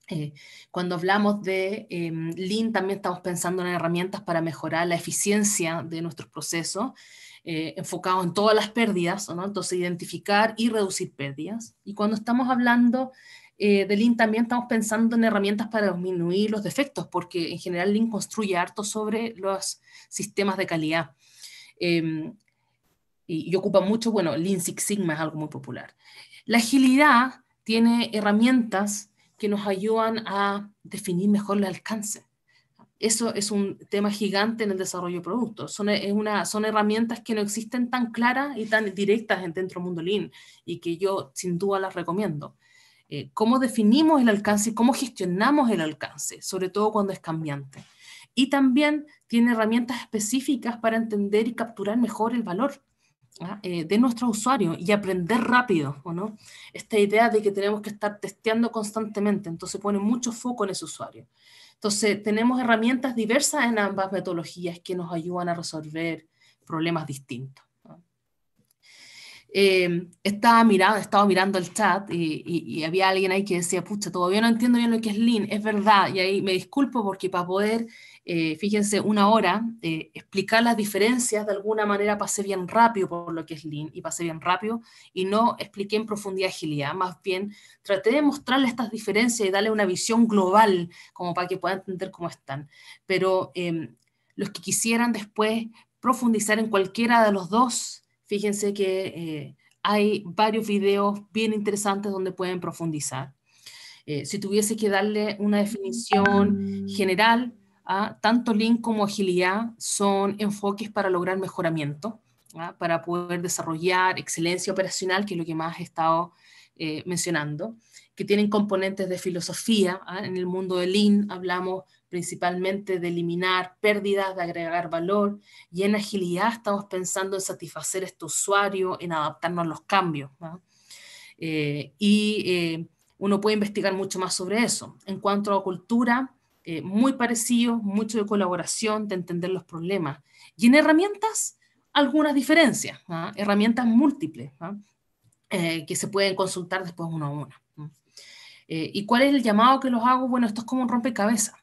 Eh, cuando hablamos de em, Lean, también estamos pensando en herramientas para mejorar la eficiencia de nuestros procesos, eh, enfocado en todas las pérdidas, ¿no? entonces identificar y reducir pérdidas. Y cuando estamos hablando eh, de Lean también estamos pensando en herramientas para disminuir los defectos, porque en general Lean construye harto sobre los sistemas de calidad. Em, y, ocupa mucho, bueno, Lean Six Sigma es algo muy popular. La agilidad tiene herramientas que nos ayudan a definir mejor el alcance. Eso es un tema gigante en el desarrollo de productos. Son, son herramientas que no existen tan claras y tan directas dentro del mundo Lean y que yo sin duda las recomiendo. Eh, cómo definimos el alcance y cómo gestionamos el alcance, sobre todo cuando es cambiante. Y también tiene herramientas específicas para entender y capturar mejor el valor ¿ah? eh, de nuestro usuario y aprender rápido, ¿o no? Esta idea de que tenemos que estar testeando constantemente, entonces pone mucho foco en ese usuario. Entonces, tenemos herramientas diversas en ambas metodologías que nos ayudan a resolver problemas distintos. Eh, estaba mirando, estaba mirando el chat y, había alguien ahí que decía, pucha, todavía no entiendo bien lo que es Lean, es verdad, y ahí me disculpo porque para poder, eh, fíjense, una hora, eh, explicar las diferencias de alguna manera pasé bien rápido por lo que es Lean y pasé bien rápido y no expliqué en profundidad agilidad, más bien traté de mostrarle estas diferencias y darle una visión global como para que puedan entender cómo están, pero em, los que quisieran después profundizar en cualquiera de los dos, Fíjense que eh, hay varios videos bien interesantes donde pueden profundizar. Eh, si tuviese que darle una definición general, ah, tanto Lean como agilidad son enfoques para lograr mejoramiento, ah, para poder desarrollar excelencia operacional, que es lo que más he estado eh, mencionando, que tienen componentes de filosofía. Ah, en el mundo de Lean hablamos principalmente de eliminar pérdidas, de agregar valor, y en agilidad estamos pensando en satisfacer a este usuario, en adaptarnos a los cambios. Eh, y eh, uno puede investigar mucho más sobre eso. En cuanto a cultura, eh, muy parecido, mucho de colaboración, de entender los problemas. Y en herramientas, algunas diferencias, herramientas múltiples, que se pueden consultar después uno a uno. ¿Y cuál es el llamado que los hago? Bueno, esto es como un rompecabezas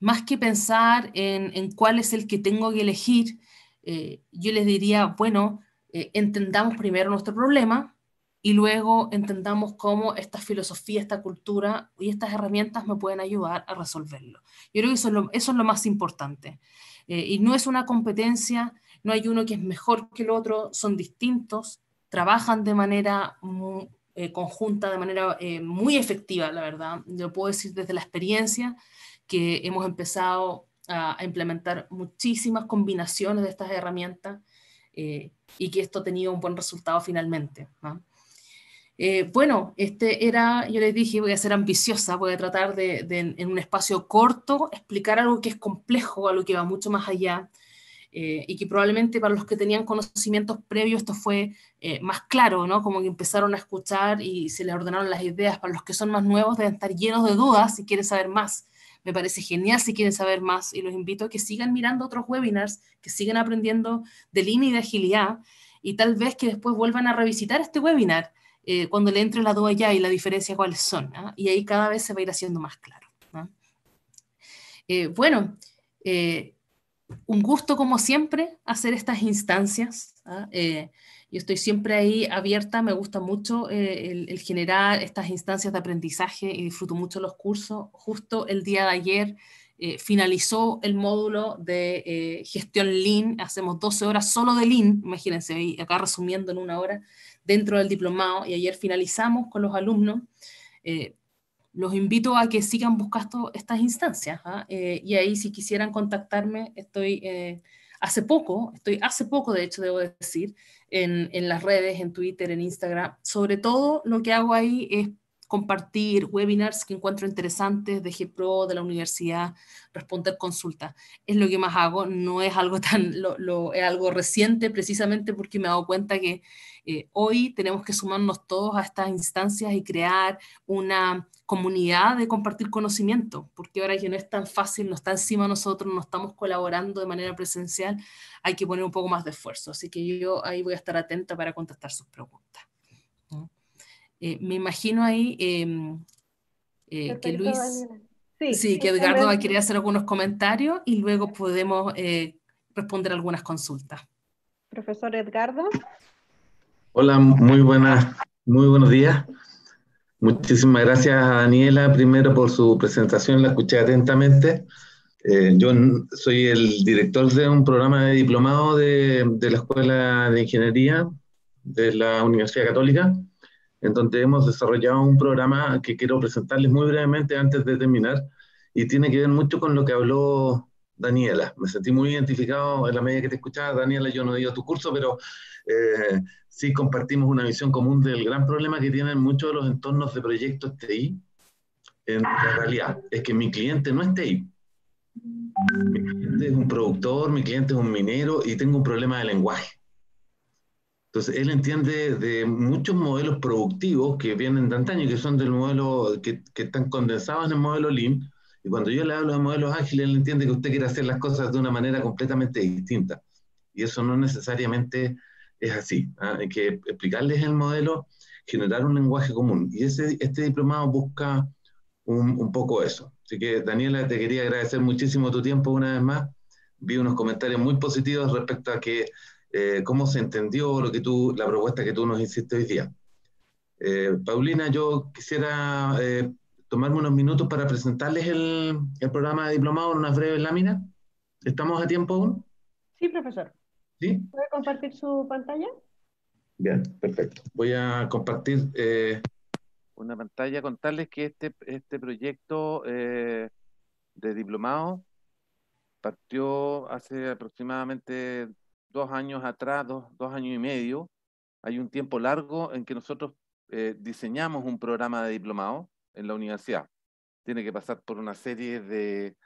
más que pensar en, cuál es el que tengo que elegir, eh, yo les diría, bueno, eh, entendamos primero nuestro problema y luego entendamos cómo esta filosofía, esta cultura y estas herramientas me pueden ayudar a resolverlo. Yo creo que eso es lo, eso es lo más importante. Eh, y no es una competencia, no hay uno que es mejor que el otro, son distintos, trabajan de manera conjunta, de manera muy efectiva, la verdad. Yo puedo decir desde la experiencia que hemos empezado a, implementar muchísimas combinaciones de estas herramientas eh, y que esto ha tenido un buen resultado finalmente. ¿ah? Eh, bueno, este era, yo les dije, voy a ser ambiciosa, voy a tratar de, en un espacio corto explicar algo que es complejo, algo que va mucho más allá eh, y que probablemente para los que tenían conocimientos previos esto fue más claro, ¿no? Como que empezaron a escuchar y se les ordenaron las ideas. Para los que son más nuevos deben estar llenos de dudas si quieren saber más. Me parece genial si quieren saber más y los invito a que sigan mirando otros webinars, que sigan aprendiendo de línea y de agilidad y tal vez que después vuelvan a revisitar este webinar eh, cuando le entre la duda ya y la diferencia cuáles son. ¿ah? Y ahí cada vez se va a ir haciendo más claro. Eh, bueno, eh, un gusto, como siempre, hacer estas instancias. ¿ah? Eh, yo estoy siempre ahí abierta, me gusta mucho eh, el, generar estas instancias de aprendizaje y disfruto mucho los cursos. Justo el día de ayer eh, finalizó el módulo de gestión Lean, hacemos 12 horas solo de Lean, imagínense, ahí, acá resumiendo en una hora, dentro del diplomado, y ayer finalizamos con los alumnos los invito a que sigan buscando estas instancias. ¿ah? Eh, y ahí si quisieran contactarme, estoy eh, hace poco, estoy hace poco de hecho, debo decir, en, en, las redes, en Twitter, en Instagram. Sobre todo lo que hago ahí es compartir webinars que encuentro interesantes de GPRO, de la universidad, responder consultas. Es lo que más hago, no es algo tan, lo, lo es algo reciente precisamente porque me he dado cuenta que eh, hoy tenemos que sumarnos todos a estas instancias y crear una comunidad de compartir conocimiento, porque ahora que no es tan fácil, no está encima de nosotros, no estamos colaborando de manera presencial, hay que poner un poco más de esfuerzo. Así que yo ahí voy a estar atenta para contestar sus preguntas. Eh, me imagino ahí em, eh, que Luis... Sí, que Edgardo va a querer hacer algunos comentarios y luego podemos eh, responder algunas consultas. Profesor Edgardo. Hola, muy buenas, muy buenos días. Muchísimas gracias Daniela, primero por su presentación, la escuché atentamente. Eh, yo soy el director de un programa de diplomado de, de, la Escuela de Ingeniería de la Universidad Católica, en donde hemos desarrollado un programa que quiero presentarles muy brevemente antes de terminar, y tiene que ver mucho con lo que habló Daniela. Me sentí muy identificado en la medida que te escuchaba, Daniela, yo no he ido a tu curso, pero eh, sí compartimos una visión común del gran problema que tienen muchos de los entornos de proyectos TI. En la realidad es que mi cliente no es TI. Mi cliente es un productor, mi cliente es un minero y tengo un problema de lenguaje. Entonces, él entiende de muchos modelos productivos que vienen de antaño, que son del modelo, que, que están condensados en el modelo Lean, cuando yo le hablo de modelos ágiles, él entiende que usted quiere hacer las cosas de una manera completamente distinta. Y eso no necesariamente es así. ¿ah? Hay que explicarles el modelo, generar un lenguaje común. Y este diplomado busca un, poco eso. Así que, Daniela, te quería agradecer muchísimo tu tiempo una vez más. Vi unos comentarios muy positivos respecto a que eh, cómo se entendió lo que tú, la propuesta que tú nos hiciste hoy día. Eh, Paulina, yo quisiera eh, tomarme unos minutos para presentarles el, programa de diplomado en unas breves láminas. ¿Estamos a tiempo aún? Sí, profesor. ¿Sí? ¿Puede compartir su pantalla? Bien, perfecto. Voy a compartir eh, una pantalla, contarles que este, este proyecto eh, de diplomado partió hace aproximadamente dos años atrás, dos, años y medio. Hay un tiempo largo en que nosotros eh, diseñamos un programa de diplomado en la universidad. Tiene que pasar por una serie de,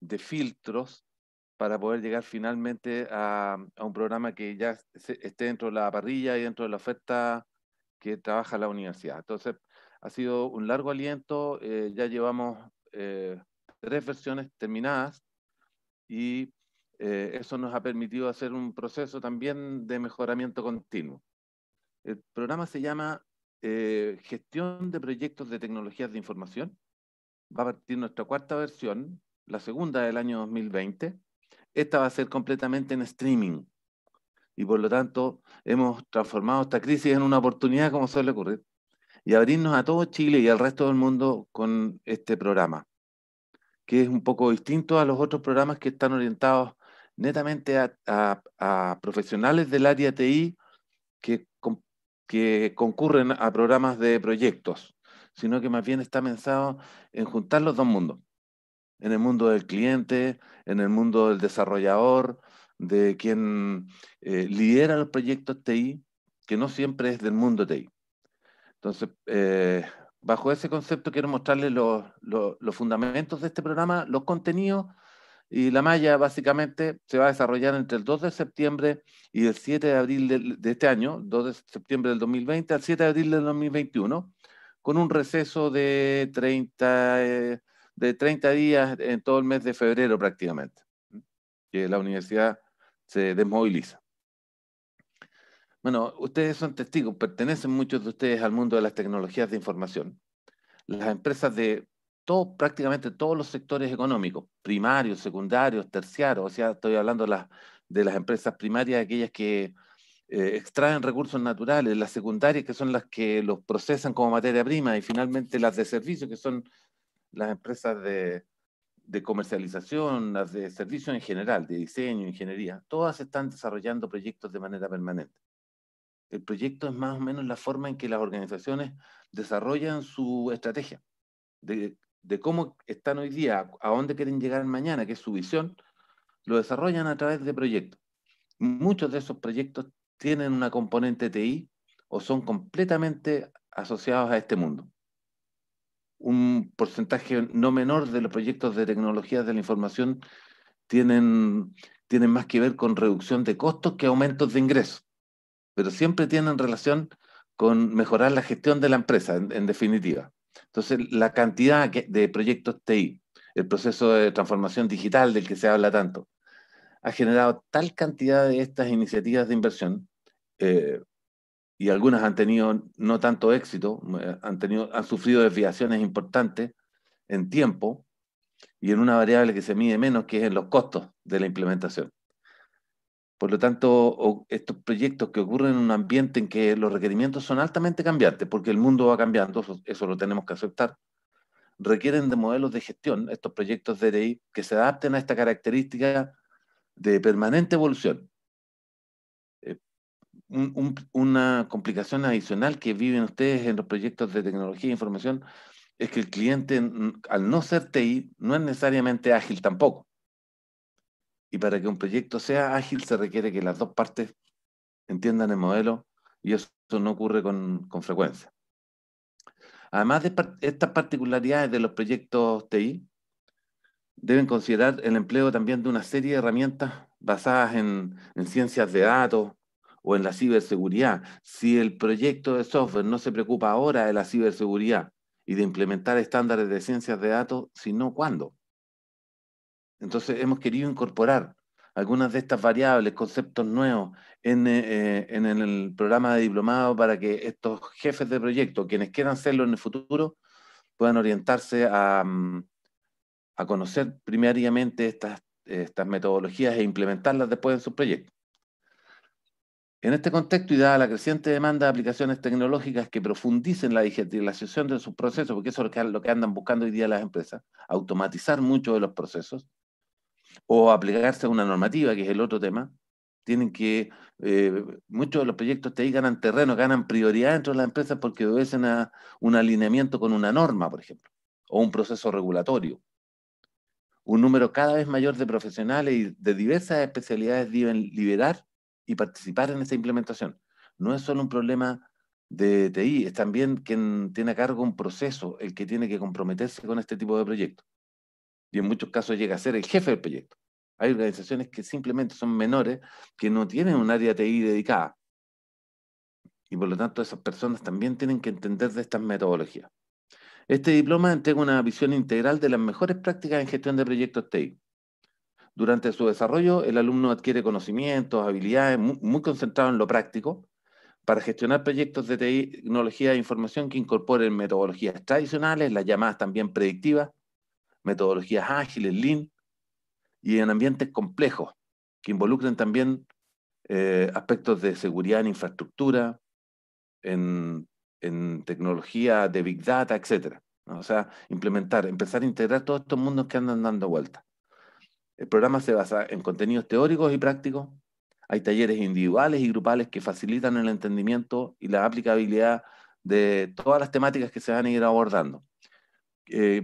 de filtros para poder llegar finalmente a, a un programa que ya esté dentro de la parrilla y dentro de la oferta que trabaja la universidad. Entonces, ha sido un largo aliento, eh, ya llevamos eh, tres versiones terminadas y eh, eso nos ha permitido hacer un proceso también de mejoramiento continuo. El programa se llama eh, gestión de proyectos de tecnologías de información. Va a partir nuestra cuarta versión, la segunda del año 2020. Esta va a ser completamente en streaming. Y por lo tanto, hemos transformado esta crisis en una oportunidad, como suele ocurrir, y abrirnos a todo Chile y al resto del mundo con este programa, que es un poco distinto a los otros programas que están orientados netamente a, a profesionales del área TI que, que concurren a programas de proyectos, sino que más bien está pensado en juntar los dos mundos, en el mundo del cliente, en el mundo del desarrollador, de quien eh, lidera los proyectos TI, que no siempre es del mundo TI. Entonces, eh, bajo ese concepto quiero mostrarles los fundamentos de este programa, los contenidos y la malla básicamente se va a desarrollar entre el 2 de septiembre y el 7 de abril de, este año, 2 de septiembre del 2020 al 7 de abril del 2021, con un receso de 30, eh, de 30 días en todo el mes de febrero prácticamente, que la universidad se desmoviliza. Bueno, ustedes son testigos, pertenecen muchos de ustedes al mundo de las tecnologías de información. Las empresas de todo, prácticamente todos los sectores económicos, primarios, secundarios, terciarios, o sea, estoy hablando de las, de las empresas primarias, aquellas que eh, extraen recursos naturales, las secundarias, que son las que los procesan como materia prima, y finalmente las de servicio, que son las empresas de, comercialización, las de servicio en general, de diseño, ingeniería, todas están desarrollando proyectos de manera permanente. El proyecto es más o menos la forma en que las organizaciones desarrollan su estrategia, de de cómo están hoy día, a dónde quieren llegar mañana, que es su visión, lo desarrollan a través de proyectos. Muchos de esos proyectos tienen una componente TI o son completamente asociados a este mundo. Un porcentaje no menor de los proyectos de tecnologías de la información tienen, tienen más que ver con reducción de costos que aumentos de ingresos, pero siempre tienen relación con mejorar la gestión de la empresa, en definitiva. Entonces, la cantidad de proyectos TI, el proceso de transformación digital del que se habla tanto, ha generado tal cantidad de estas iniciativas de inversión, eh, y algunas han tenido no tanto éxito, eh, han, han sufrido desviaciones importantes en tiempo y en una variable que se mide menos, que es en los costos de la implementación. Por lo tanto, estos proyectos que ocurren en un ambiente en que los requerimientos son altamente cambiantes, porque el mundo va cambiando, eso, lo tenemos que aceptar, requieren de modelos de gestión, estos proyectos de TI que se adapten a esta característica de permanente evolución. Eh, una complicación adicional que viven ustedes en los proyectos de tecnología e información es que el cliente, al no ser TI, no es necesariamente ágil tampoco. Y para que un proyecto sea ágil se requiere que las dos partes entiendan el modelo y eso no ocurre con, frecuencia. Además de estas particularidades de los proyectos TI, deben considerar el empleo también de una serie de herramientas basadas en, en ciencias de datos, o en la ciberseguridad. Si el proyecto de software no se preocupa ahora de la ciberseguridad y de implementar estándares de ciencias de datos, sino cuándo. Entonces hemos querido incorporar algunas de estas variables, conceptos nuevos en, eh, eh, en, el programa de diplomado para que estos jefes de proyecto, quienes quieran serlo en el futuro, puedan orientarse a, mm, a conocer primariamente estas, estas metodologías e implementarlas después en sus proyectos. En este contexto y dada la creciente demanda de aplicaciones tecnológicas que profundicen la digitalización de sus procesos, porque eso es lo que andan buscando hoy día las empresas, automatizar muchos de los procesos, o aplicarse a una normativa, que es el otro tema. Tienen que, eh, muchos de los proyectos TI ganan terreno, ganan prioridad dentro de las empresas porque obedecen a un alineamiento con una norma, por ejemplo, o un proceso regulatorio. Un número cada vez mayor de profesionales y de diversas especialidades deben liberar y participar en esa implementación. No es solo un problema de TI, es también quien tiene a cargo un proceso, el que tiene que comprometerse con este tipo de proyectos y en muchos casos llega a ser el jefe del proyecto. Hay organizaciones que simplemente son menores, que no tienen un área TI dedicada. Y por lo tanto esas personas también tienen que entender de estas metodologías. Este diploma entrega una visión integral de las mejores prácticas en gestión de proyectos TI. Durante su desarrollo, el alumno adquiere conocimientos, habilidades muy, muy concentrados en lo práctico para gestionar proyectos de tecnología de información que incorporen metodologías tradicionales, las llamadas también predictivas, metodologías ágiles, lean, y en ambientes complejos, que involucren también eh, aspectos de seguridad en infraestructura, en, tecnología de Big Data, etc. O sea, implementar, empezar a integrar todos estos mundos que andan dando vuelta. El programa se basa en contenidos teóricos y prácticos. Hay talleres individuales y grupales que facilitan el entendimiento y la aplicabilidad de todas las temáticas que se van a ir abordando. Eh,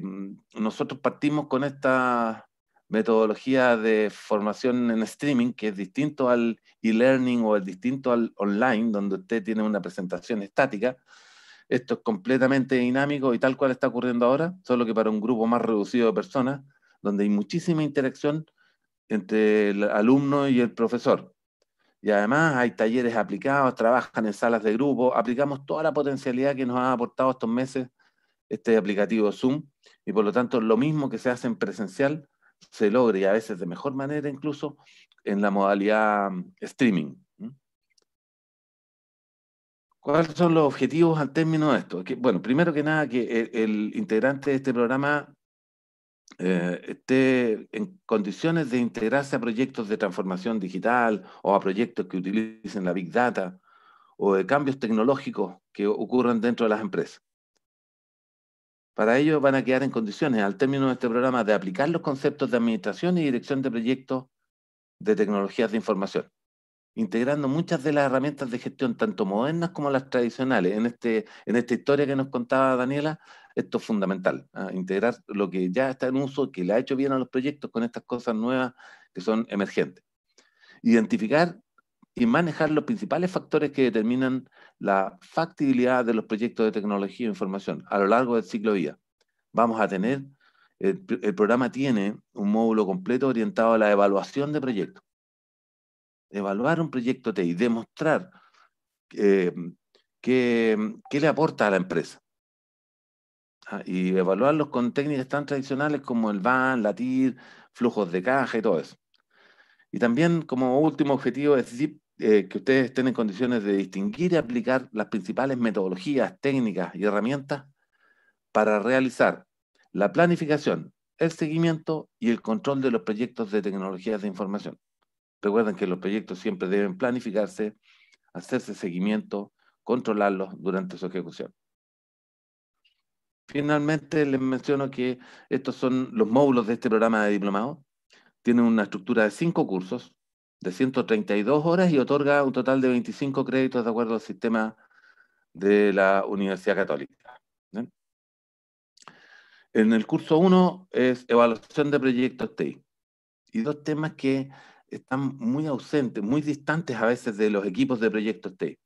nosotros partimos con esta metodología de formación en streaming, que es distinto al e-learning o es distinto al online, donde usted tiene una presentación estática. Esto es completamente dinámico y tal cual está ocurriendo ahora, solo que para un grupo más reducido de personas, donde hay muchísima interacción entre el alumno y el profesor. Y además hay talleres aplicados, trabajan en salas de grupo, aplicamos toda la potencialidad que nos ha aportado estos meses este aplicativo Zoom, y por lo tanto lo mismo que se hace en presencial se logre, y a veces de mejor manera incluso, en la modalidad mm, streaming. ¿Cuáles son los objetivos al término de esto? bueno, primero que nada, que el, integrante de este programa eh, esté en condiciones de integrarse a proyectos de transformación digital o a proyectos que utilicen la Big Data o de cambios tecnológicos que ocurran dentro de las empresas. Para ello van a quedar en condiciones, al término de este programa, de aplicar los conceptos de administración y dirección de proyectos de tecnologías de información, integrando muchas de las herramientas de gestión, tanto modernas como las tradicionales. En, este, en esta historia que nos contaba Daniela, esto es fundamental, ¿ah? integrar lo que ya está en uso, que le ha hecho bien a los proyectos con estas cosas nuevas que son emergentes. Identificar y manejar los principales factores que determinan la factibilidad de los proyectos de tecnología e información a lo largo del ciclo de Vamos a tener, el, programa tiene un módulo completo orientado a la evaluación de proyectos. Evaluar un proyecto T y demostrar eh, qué, le aporta a la empresa. Ah, y evaluarlos con técnicas tan tradicionales como el VAN, TIR, flujos de caja y todo eso. Y también como último objetivo es eh, que ustedes estén en condiciones de distinguir y aplicar las principales metodologías, técnicas y herramientas para realizar la planificación, el seguimiento y el control de los proyectos de tecnologías de información. Recuerden que los proyectos siempre deben planificarse, hacerse seguimiento, controlarlos durante su ejecución. Finalmente, les menciono que estos son los módulos de este programa de diplomado. Tienen una estructura de cinco cursos, de 132 horas y otorga un total de 25 créditos de acuerdo al sistema de la Universidad Católica. En el curso 1 es evaluación de proyectos TI. Y dos temas que están muy ausentes, muy distantes a veces de los equipos de proyectos TI.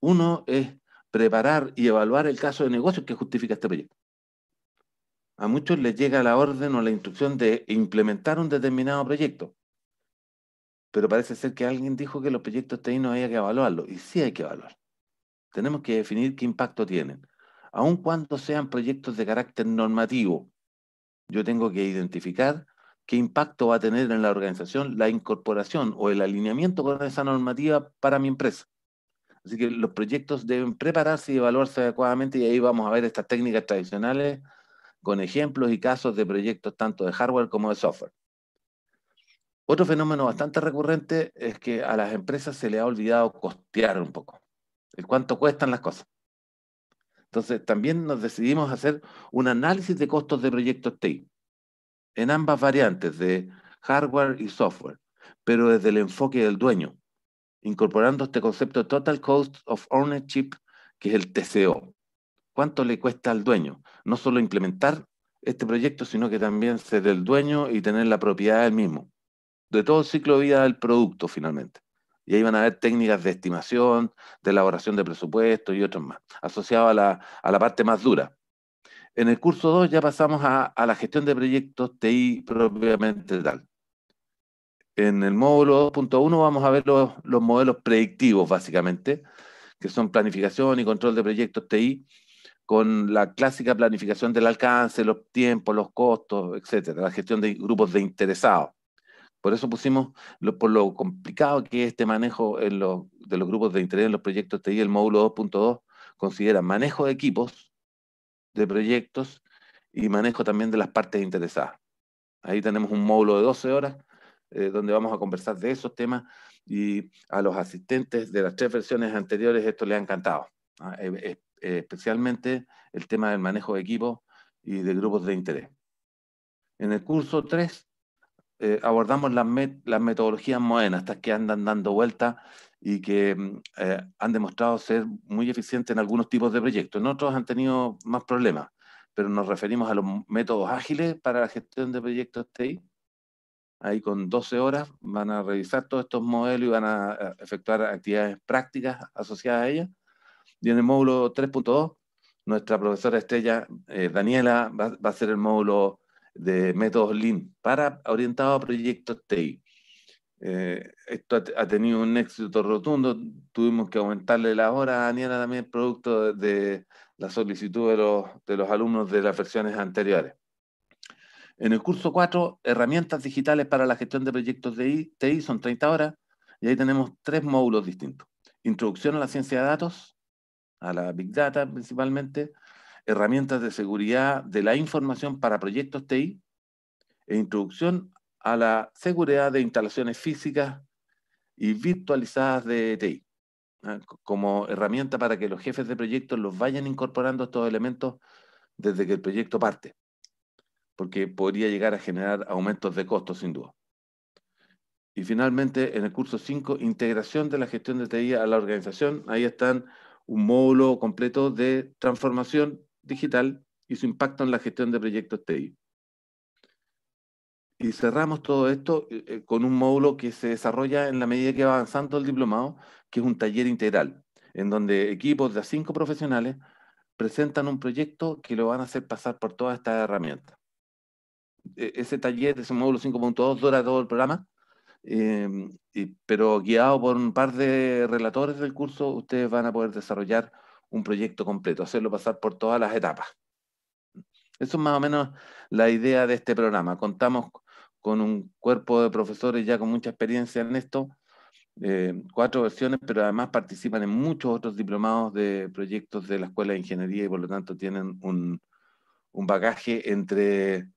Uno es preparar y evaluar el caso de negocio que justifica este proyecto. A muchos les llega la orden o la instrucción de implementar un determinado proyecto, pero parece ser que alguien dijo que los proyectos TI no había que evaluarlos, y sí hay que evaluar. Tenemos que definir qué impacto tienen, aun cuando sean proyectos de carácter normativo. Yo tengo que identificar qué impacto va a tener en la organización la incorporación o el alineamiento con esa normativa para mi empresa. Así que los proyectos deben prepararse y evaluarse adecuadamente y ahí vamos a ver estas técnicas tradicionales con ejemplos y casos de proyectos tanto de hardware como de software. Otro fenómeno bastante recurrente es que a las empresas se le ha olvidado costear un poco, el cuánto cuestan las cosas. Entonces, también nos decidimos hacer un análisis de costos de proyectos TI en ambas variantes de hardware y software, pero desde el enfoque del dueño, incorporando este concepto de Total Cost of Ownership, que es el TCO. ¿Cuánto le cuesta al dueño? No solo implementar este proyecto, sino que también ser el dueño y tener la propiedad del mismo de todo el ciclo de vida del producto finalmente. Y ahí van a haber técnicas de estimación, de elaboración de presupuestos y otros más, asociados a la, parte más dura. En el curso 2 ya pasamos a, la gestión de proyectos TI propiamente tal. En el módulo 2.1 vamos a ver los, modelos predictivos, básicamente, que son planificación y control de proyectos TI, con la clásica planificación del alcance, los tiempos, los costos, etcétera, la gestión de grupos de interesados. Por eso pusimos, por lo complicado que es este manejo de los grupos de interés en los proyectos TI, el módulo 2.2 considera manejo de equipos, de proyectos y manejo también de las partes interesadas. Ahí tenemos un módulo de 12 horas eh, donde vamos a conversar de esos temas y a los asistentes de las tres versiones anteriores esto les ha encantado. ¿ah? E, e, especialmente el tema del manejo de equipos y de grupos de interés. En el curso 3 eh, abordamos las, las, metodologías modernas, estas que andan dando vuelta y que mm, eh, han demostrado ser muy eficientes en algunos tipos de proyectos. En otros han tenido más problemas, pero nos referimos a los métodos ágiles para la gestión de proyectos TI. Ahí con 12 horas van a revisar todos estos modelos y van a efectuar actividades prácticas asociadas a ellas. Y en el módulo 3.2, nuestra profesora estrella eh, Daniela va, va a hacer el módulo de métodos Lean para orientado a proyectos TI. Eh, esto ha, tenido un éxito rotundo. Tuvimos que aumentarle la hora a Daniela también, producto de, la solicitud de los, de los alumnos de las versiones anteriores. En el curso 4, herramientas digitales para la gestión de proyectos de TI, son 30 horas, y ahí tenemos tres módulos distintos. Introducción a la ciencia de datos, a la Big Data principalmente, herramientas de seguridad de la información para proyectos TI e introducción a la seguridad de instalaciones físicas y virtualizadas de TI, como herramienta para que los jefes de proyectos los vayan incorporando estos elementos desde que el proyecto parte, porque podría llegar a generar aumentos de costos sin duda. Y finalmente, en el curso 5, integración de la gestión de TI a la organización, ahí están un módulo completo de transformación digital y su impacto en la gestión de proyectos TI. Y cerramos todo esto eh, eh, con un módulo que se desarrolla en la medida que va avanzando el diplomado, que es un taller integral, en donde equipos de cinco profesionales presentan un proyecto que lo van a hacer pasar por todas estas herramientas. E, ese taller, ese módulo 5.2, dura todo el programa, em, pero guiado por un par de relatores del curso, ustedes van a poder desarrollar un proyecto completo, hacerlo pasar por todas las etapas. Eso es más o menos la idea de este programa. Contamos con un cuerpo de profesores ya con mucha experiencia en esto, eh, cuatro versiones, pero además participan en muchos otros diplomados de proyectos de la Escuela de Ingeniería y por lo tanto tienen un, un bagaje entre,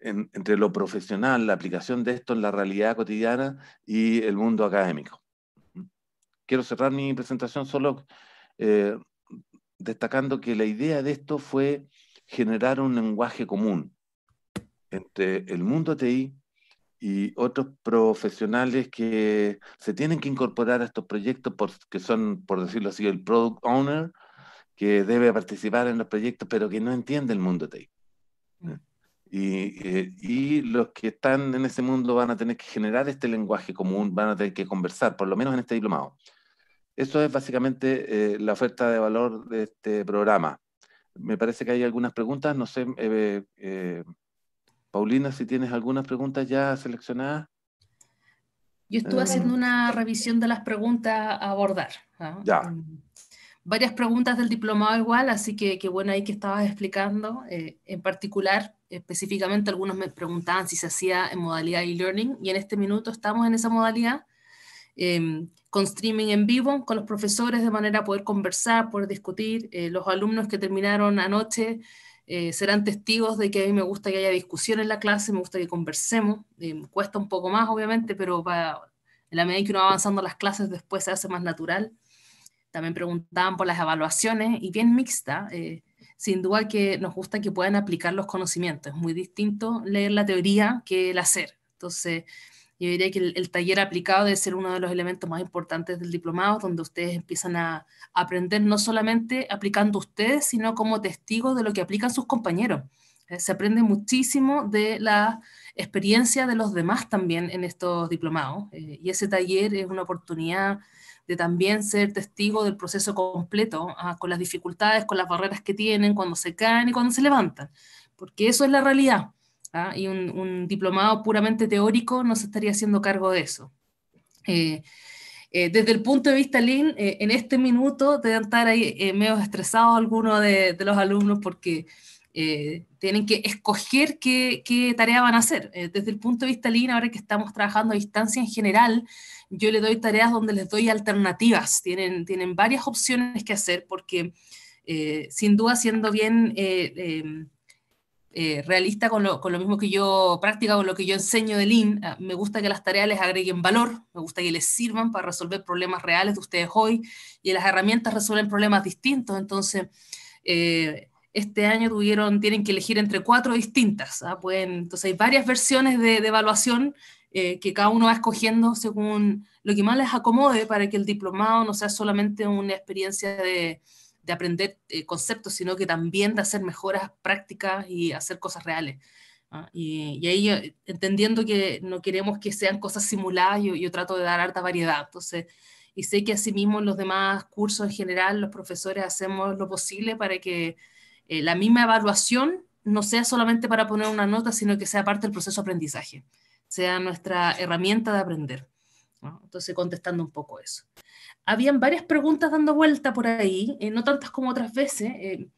entre lo profesional, la aplicación de esto en la realidad cotidiana y el mundo académico. Quiero cerrar mi presentación solo eh, destacando que la idea de esto fue generar un lenguaje común entre el mundo TI y otros profesionales que se tienen que incorporar a estos proyectos, que son, por decirlo así, el product owner, que debe participar en los proyectos, pero que no entiende el mundo TI. Mm. Eh, y, los que están en ese mundo van a tener que generar este lenguaje común, van a tener que conversar, por lo menos en este diplomado. Eso es básicamente eh, la oferta de valor de este programa. Me parece que hay algunas preguntas. No sé, eh, eh, Paulina, si tienes algunas preguntas ya seleccionadas. Yo estuve haciendo una revisión de las preguntas a abordar. ¿ah? Ya. Mm, varias preguntas del diplomado igual, así que, qué bueno ahí que estabas explicando. en particular, específicamente, algunos me preguntaban si se hacía en modalidad e-learning y en este minuto estamos en esa modalidad. Em, con streaming en vivo, con los profesores de manera a poder conversar, poder discutir. Eh, los alumnos que terminaron anoche eh, serán testigos de que a mí me gusta que haya discusión en la clase, me gusta que conversemos. Eh, cuesta un poco más, obviamente, pero para, en la medida que uno va avanzando las clases, después se hace más natural. También preguntaban por las evaluaciones y bien mixta. sin duda que nos gusta que puedan aplicar los conocimientos. Es muy distinto leer la teoría que el hacer. Entonces, yo diría que el, taller aplicado debe ser uno de los elementos más importantes del diplomado, donde ustedes empiezan a aprender no solamente aplicando ustedes, sino como testigos de lo que aplican sus compañeros. Eh, se aprende muchísimo de la experiencia de los demás también en estos diplomados. Eh, y ese taller es una oportunidad de también ser testigo del proceso completo, ah, con las dificultades, con las barreras que tienen, cuando se caen y cuando se levantan, porque eso es la realidad ¿ah? y un, diplomado puramente teórico no se estaría haciendo cargo de eso. Eh, eh, desde el punto de vista Lean, eh, en este minuto deben estar ahí medio estresados algunos de, los alumnos porque tienen que escoger qué, qué, tarea van a hacer. desde el punto de vista Lean, ahora que estamos trabajando a distancia en general, yo les doy tareas donde les doy alternativas, tienen, tienen varias opciones que hacer porque sin duda siendo bien eh, realista con lo, mismo que yo practico, con lo que yo enseño de Lean. Ah, me gusta que las tareas les agreguen valor, me gusta que les sirvan para resolver problemas reales de ustedes hoy y las herramientas resuelven problemas distintos. Entonces, eh, este año tuvieron, tienen que elegir entre cuatro distintas. ¿ah? Pueden, entonces, hay varias versiones de, evaluación eh, que cada uno va escogiendo según lo que más les acomode para que el diplomado no sea solamente una experiencia de de aprender eh, conceptos, sino que también de hacer mejoras prácticas y hacer cosas reales. ¿ah? Y, ahí eh, entendiendo que no queremos que sean cosas simuladas, yo, trato de dar harta variedad. Entonces, y sé que asimismo en los demás cursos en general, los profesores hacemos lo posible para que eh, la misma evaluación no sea solamente para poner una nota, sino que sea parte del proceso de aprendizaje, sea nuestra herramienta de aprender. Entonces, contestando un poco eso habían varias preguntas dando vuelta por ahí, eh, no tantas como otras veces. Eh,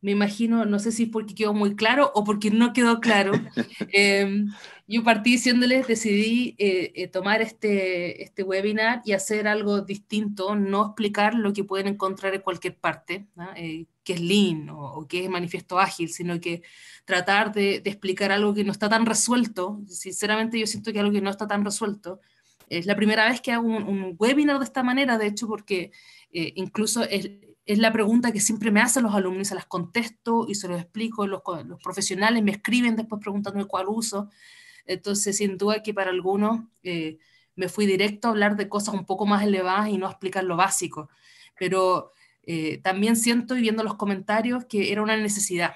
me imagino, no sé si es porque quedó muy claro o porque no quedó claro. Em, yo partí diciéndoles, decidí eh, tomar este, este webinar y hacer algo distinto, no explicar lo que pueden encontrar en cualquier parte, que qué es Lean o, o qué es Manifiesto Ágil, sino que tratar de, explicar algo que no está tan resuelto. Sinceramente yo siento que algo que no está tan resuelto es la primera vez que hago un, webinar de esta manera, de hecho, porque eh, incluso es, la pregunta que siempre me hacen los alumnos, se las contesto y se los explico, los, profesionales me escriben después preguntándome cuál uso. Entonces, sin duda que para algunos eh, me fui directo a hablar de cosas un poco más elevadas y no a explicar lo básico. Pero eh, también siento, y viendo los comentarios, que era una necesidad.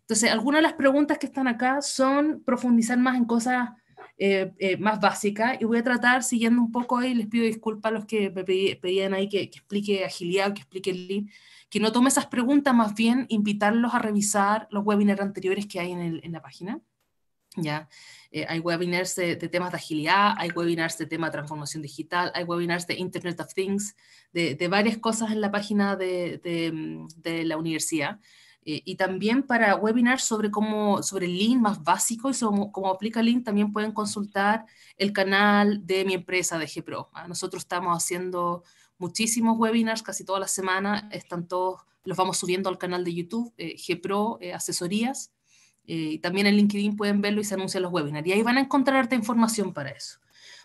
Entonces, algunas de las preguntas que están acá son profundizar más en cosas eh, eh, más básica y voy a tratar siguiendo un poco ahí, les pido disculpas a los que pedían ahí que, que explique agilidad, que explique el lean, que no tome esas preguntas, más bien invitarlos a revisar los webinars anteriores que hay en, la página. ¿ya? Eh, hay webinars de, temas de agilidad, hay webinars de tema transformación digital, hay webinars de Internet of Things, de, varias cosas en la página de mm, la universidad. Eh, y también para webinars sobre cómo, sobre más básico y sobre cómo aplica link también pueden consultar el canal de mi empresa, de GPRO. Ah, nosotros estamos haciendo muchísimos webinars, casi toda la semana, están todos, los vamos subiendo al canal de YouTube, eh, GPRO eh, Asesorías. y también en LinkedIn pueden verlo y se anuncian los webinars. Y ahí van a encontrarte información para eso.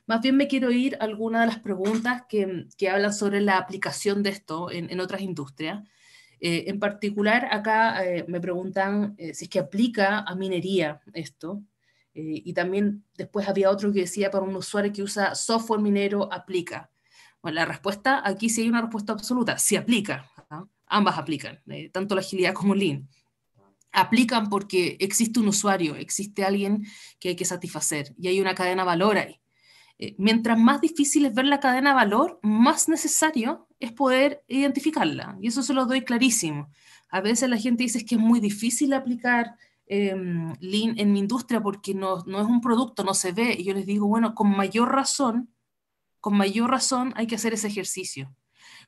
Más bien me quiero ir a alguna de las preguntas que, hablan sobre la aplicación de esto en otras industrias. Eh, en particular, acá eh, me preguntan eh, si es que aplica a minería esto. y también después había otro que decía para un usuario que usa software minero, aplica. Bueno, la respuesta, aquí sí hay una respuesta absoluta, sí aplica. ¿ah? Ambas aplican, tanto la agilidad como el Lean. Aplican porque existe un usuario, existe alguien que hay que satisfacer y hay una cadena valor ahí. Eh, mientras más difícil es ver la cadena de valor, más necesario es poder identificarla. Y eso se lo doy clarísimo. A veces la gente dice que es muy difícil aplicar em, Lean en mi industria porque no, es un producto, no se ve. Y yo les digo, bueno, con mayor razón, con mayor razón hay que hacer ese ejercicio.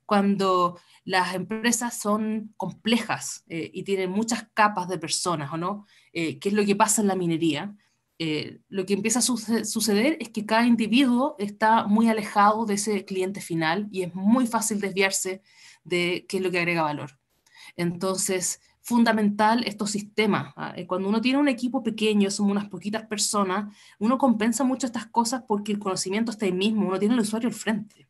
Cuando las empresas son complejas eh, y tienen muchas capas de personas, no? Eh, ¿Qué es lo que pasa en la minería? Eh, lo que empieza a suceder es que cada individuo está muy alejado de ese cliente final y es muy fácil desviarse de qué es lo que agrega valor. Entonces, fundamental estos sistemas. ¿ah? Eh, cuando uno tiene un equipo pequeño, son unas poquitas personas, uno compensa mucho estas cosas porque el conocimiento está ahí mismo, uno tiene al usuario al frente.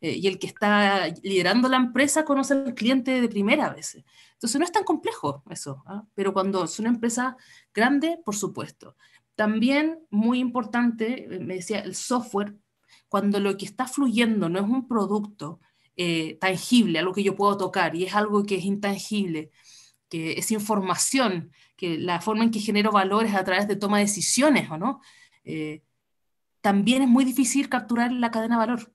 Eh, y el que está liderando la empresa conoce al cliente de primera a veces. Entonces no es tan complejo eso, ¿ah? pero cuando es una empresa grande, por supuesto. También, muy importante, eh, me decía, el software, cuando lo que está fluyendo no es un producto eh, tangible, algo que yo puedo tocar, y es algo que es intangible, que es información, que la forma en que genero valores a través de toma de decisiones, ¿o no? Eh, también es muy difícil capturar la cadena valor.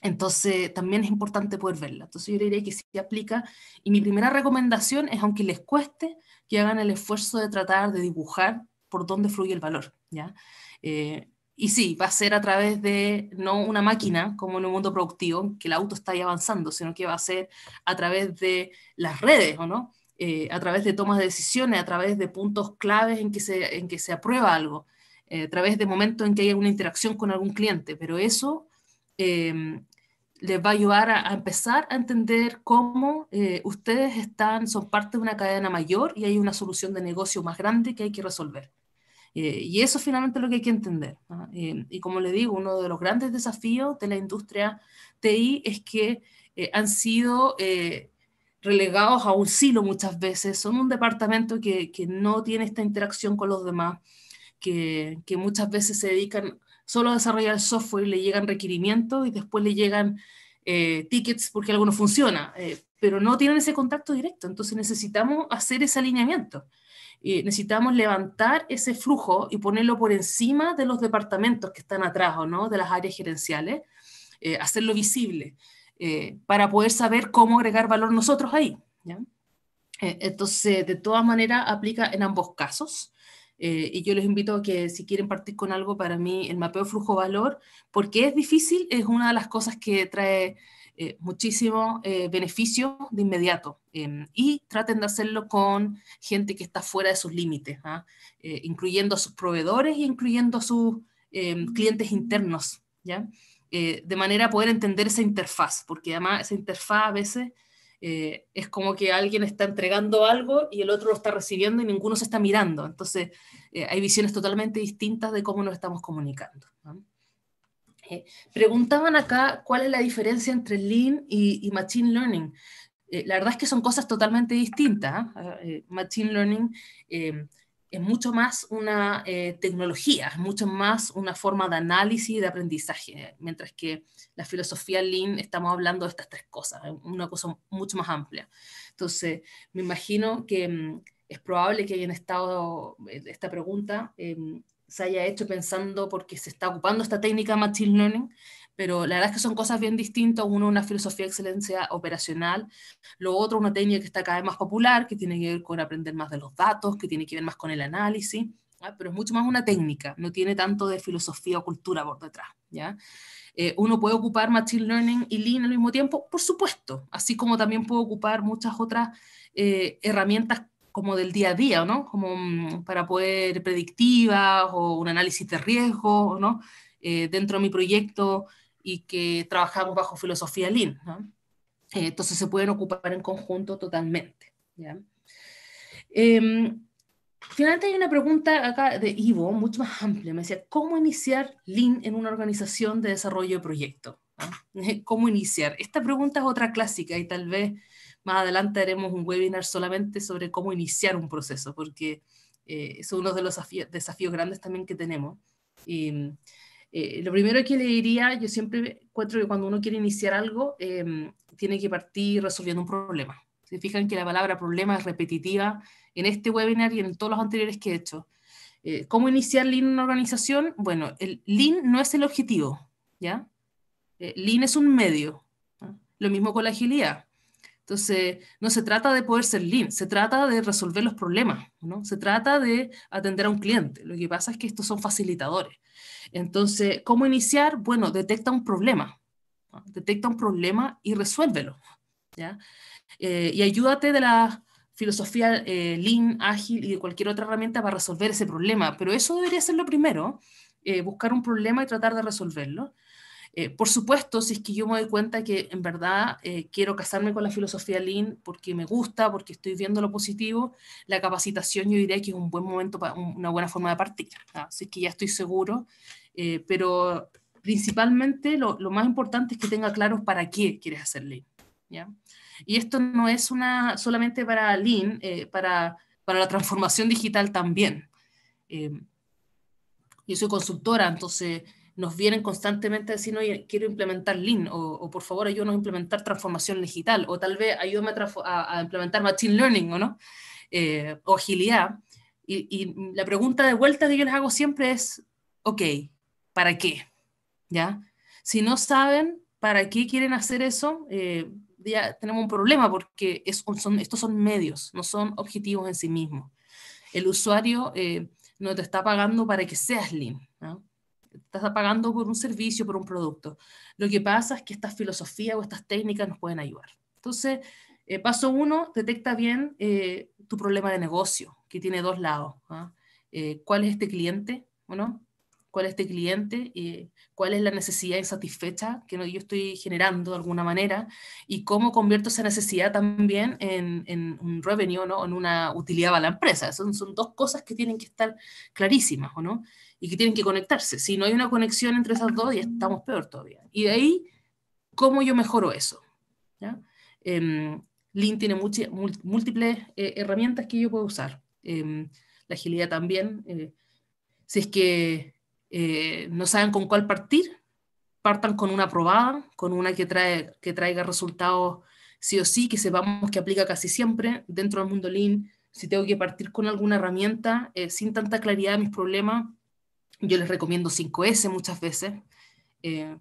Entonces, también es importante poder verla. Entonces, yo diría que sí aplica. Y mi primera recomendación es, aunque les cueste, que hagan el esfuerzo de tratar de dibujar por dónde fluye el valor. ¿ya? Eh, y sí, va a ser a través de no una máquina como en un mundo productivo, que el auto está ahí avanzando, sino que va a ser a través de las redes, ¿o no? Eh, a través de tomas de decisiones, a través de puntos claves en que se, en que se aprueba algo, eh, a través de momentos en que hay alguna interacción con algún cliente, pero eso les va a ayudar a, empezar a entender cómo eh, ustedes están, son parte de una cadena mayor y hay una solución de negocio más grande que hay que resolver. Eh, y eso finalmente lo que hay que entender. Eh, y como le digo, uno de los grandes desafíos de la industria TI es que han sido relegados a un silo muchas veces, son un departamento que, no tiene esta interacción con los demás, que, que muchas veces se dedican solo desarrolla el software y le llegan requerimientos y después le llegan eh, tickets porque algo no funciona, eh, pero no tienen ese contacto directo. Entonces necesitamos hacer ese alineamiento. necesitamos levantar ese flujo y ponerlo por encima de los departamentos que están atrás o no, de las áreas gerenciales, eh, hacerlo visible para poder saber cómo agregar valor nosotros ahí. entonces, de todas maneras, aplica en ambos casos. Eh, y yo les invito a que si quieren partir con algo, para mí el mapeo flujo-valor, porque es difícil, es una de las cosas que trae eh, muchísimo eh, beneficio de inmediato. Em, y traten de hacerlo con gente que está fuera de sus límites, ¿ah? incluyendo a sus proveedores y incluyendo a sus em, clientes internos, ¿ya? de manera a poder entender esa interfaz, porque además esa interfaz a veces eh, es como que alguien está entregando algo y el otro lo está recibiendo y ninguno se está mirando. Entonces, eh, hay visiones totalmente distintas de cómo nos estamos comunicando. Eh, preguntaban acá cuál es la diferencia entre Lean y, y Machine Learning. la verdad es que son cosas totalmente distintas. ¿ah? machine Learning es mucho más una eh, tecnología, es mucho más una forma de análisis y de aprendizaje, mientras que la filosofía Lean estamos hablando de estas tres cosas, una cosa mucho más amplia. Entonces, me imagino que mm, es probable que hayan estado eh, esta pregunta. Em, se haya hecho pensando porque se está ocupando esta técnica de Machine Learning, pero la verdad es que son cosas bien distintas. Uno, una filosofía de excelencia operacional, lo otro, una técnica que está cada vez más popular, que tiene que ver con aprender más de los datos, que tiene que ver más con el análisis, pero es mucho más una técnica, no tiene tanto de filosofía o cultura por detrás. ¿ya? Eh, uno puede ocupar Machine Learning y Lean al mismo tiempo, por supuesto, así como también puedo ocupar muchas otras eh, herramientas como del día a día, ¿no? Como mm, para poder predictivas o un análisis de riesgo, ¿no? Eh, dentro de mi proyecto y que trabajamos bajo filosofía Lean. Eh, entonces se pueden ocupar en conjunto totalmente. Em, finalmente hay una pregunta acá de Ivo, mucho más amplia. Me decía, ¿cómo iniciar Lean en una organización de desarrollo de proyecto? ¿Ah? ¿Cómo iniciar? Esta pregunta es otra clásica y tal vez más adelante haremos un webinar solamente sobre cómo iniciar un proceso, porque eh, es uno de los desafíos, grandes también que tenemos. Y, eh, lo primero que le diría, yo siempre encuentro que cuando uno quiere iniciar algo, em, tiene que partir resolviendo un problema. Se fijan que la palabra problema es repetitiva en este webinar y en todos los anteriores que he hecho. Eh, ¿Cómo iniciar Lean en una organización? Bueno, el Lean no es el objetivo, ¿ya? Eh, lean es un medio. Lo mismo con la agilidad. Entonces, no se trata de poder ser lean, se trata de resolver los problemas, ¿no? Se trata de atender a un cliente. Lo que pasa es que estos son facilitadores. Entonces, ¿cómo iniciar? Bueno, detecta un problema, detecta un problema y resuélvelo, ¿ya? Eh, y ayúdate de la filosofía eh, lean, ágil y de cualquier otra herramienta para resolver ese problema, pero eso debería ser lo primero, eh, buscar un problema y tratar de resolverlo. Eh, por supuesto, si es que yo me doy cuenta que en verdad eh, quiero casarme con la filosofía Lean porque me gusta, porque estoy viendo lo positivo, la capacitación yo diría que es un buen momento, para, una buena forma de partir. ¿no? Así que ya estoy seguro, eh, pero principalmente lo, más importante es que tenga claro para qué quieres hacer Lean. Y esto no es una, solamente para Lean, para, para la transformación digital también. yo soy consultora, entonces nos vienen constantemente a decir, oye, quiero implementar Lean, o, por favor ayúdanos a implementar transformación digital, o tal vez ayúdame a, implementar Machine Learning, ¿o no? o eh, agilidad. Y, la pregunta de vuelta que yo les hago siempre es, ok, ¿para qué? ¿Ya? Si no saben para qué quieren hacer eso, eh, ya tenemos un problema porque estos son medios, no son objetivos en sí mismos. El usuario eh, no te está pagando para que seas lean estás pagando por un servicio, por un producto. Lo que pasa es que estas filosofías o estas técnicas nos pueden ayudar. Entonces, eh, paso uno, detecta bien eh, tu problema de negocio, que tiene dos lados. ¿ah? Eh, ¿Cuál es este cliente? ¿Cuál es este cliente? ¿Cuál es la necesidad insatisfecha que yo estoy generando de alguna manera? ¿Y cómo convierto esa necesidad también en, un revenue, ¿no? en una utilidad para la empresa? Son, son dos cosas que tienen que estar clarísimas, ¿o no? y que tienen que conectarse. Si no hay una conexión entre esas dos, ya estamos peor todavía. Y de ahí, ¿cómo yo mejoro eso? ¿Ya? Eh, Lean tiene múltiples eh, herramientas que yo puedo usar. Em, la agilidad también. Eh, si es que eh, no saben con cuál partir, partan con una probada, con una que, trae, que traiga resultados sí o sí, que sepamos que aplica casi siempre dentro del mundo Lean. Si tengo que partir con alguna herramienta sin tanta claridad de mis problemas, yo les recomiendo 5S muchas veces, eh,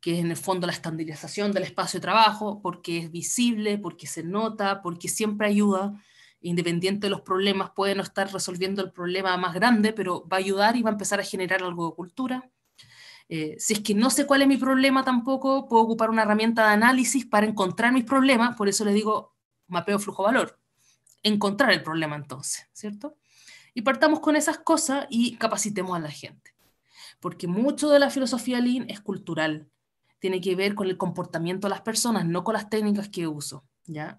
que es en el fondo la estandarización del espacio de trabajo, porque es visible, porque se nota, porque siempre ayuda, independiente de los problemas, puede no estar resolviendo el problema más grande, pero va a ayudar y va a empezar a generar algo de cultura. Eh, si es que no sé cuál es mi problema tampoco, puedo ocupar una herramienta de análisis para encontrar mis problemas, por eso les digo mapeo flujo-valor. Encontrar el problema entonces, ¿cierto? Y partamos con esas cosas y capacitemos a la gente. Porque mucho de la filosofía Lean es cultural. Tiene que ver con el comportamiento de las personas, no con las técnicas que uso.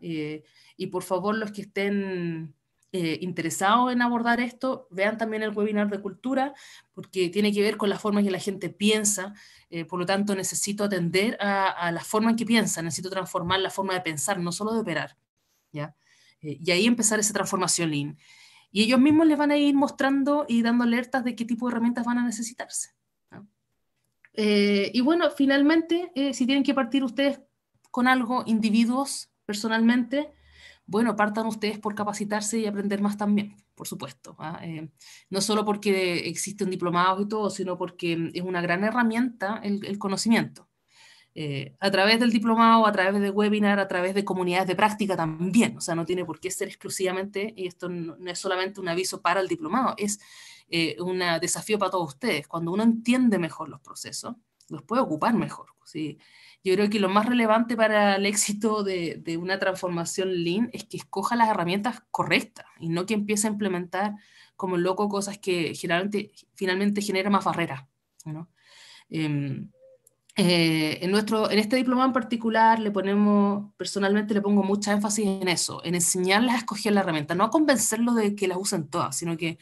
Eh, y por favor, los que estén eh, interesados en abordar esto, vean también el webinar de cultura, porque tiene que ver con las formas en que la gente piensa, eh, por lo tanto necesito atender a, la forma en que piensa, necesito transformar la forma de pensar, no solo de operar, ¿ya? y ahí empezar esa transformación lean. Y ellos mismos les van a ir mostrando y dando alertas de qué tipo de herramientas van a necesitarse. Eh, y bueno, finalmente, eh, si tienen que partir ustedes con algo, individuos, personalmente, bueno, partan ustedes por capacitarse y aprender más también, por supuesto. Eh, no solo porque existen diplomados y todo, sino porque es una gran herramienta el conocimiento. Eh, a través del diplomado, a través de webinar, a través de comunidades de práctica también. O sea, no tiene por qué ser exclusivamente, y esto no, es solamente un aviso para el diplomado, es eh, un desafío para todos ustedes. Cuando uno entiende mejor los procesos, los puede ocupar mejor. ¿sí? Yo creo que lo más relevante para el éxito de, una transformación lean es que escoja las herramientas correctas y no que empiece a implementar como loco cosas que generalmente, finalmente genera más barreras. ¿no? Em, eh, en, nuestro, en este diploma en particular le ponemos, personalmente le pongo mucha énfasis en eso, en enseñarles a escoger la herramienta, no a convencerlos de que las usen todas, sino que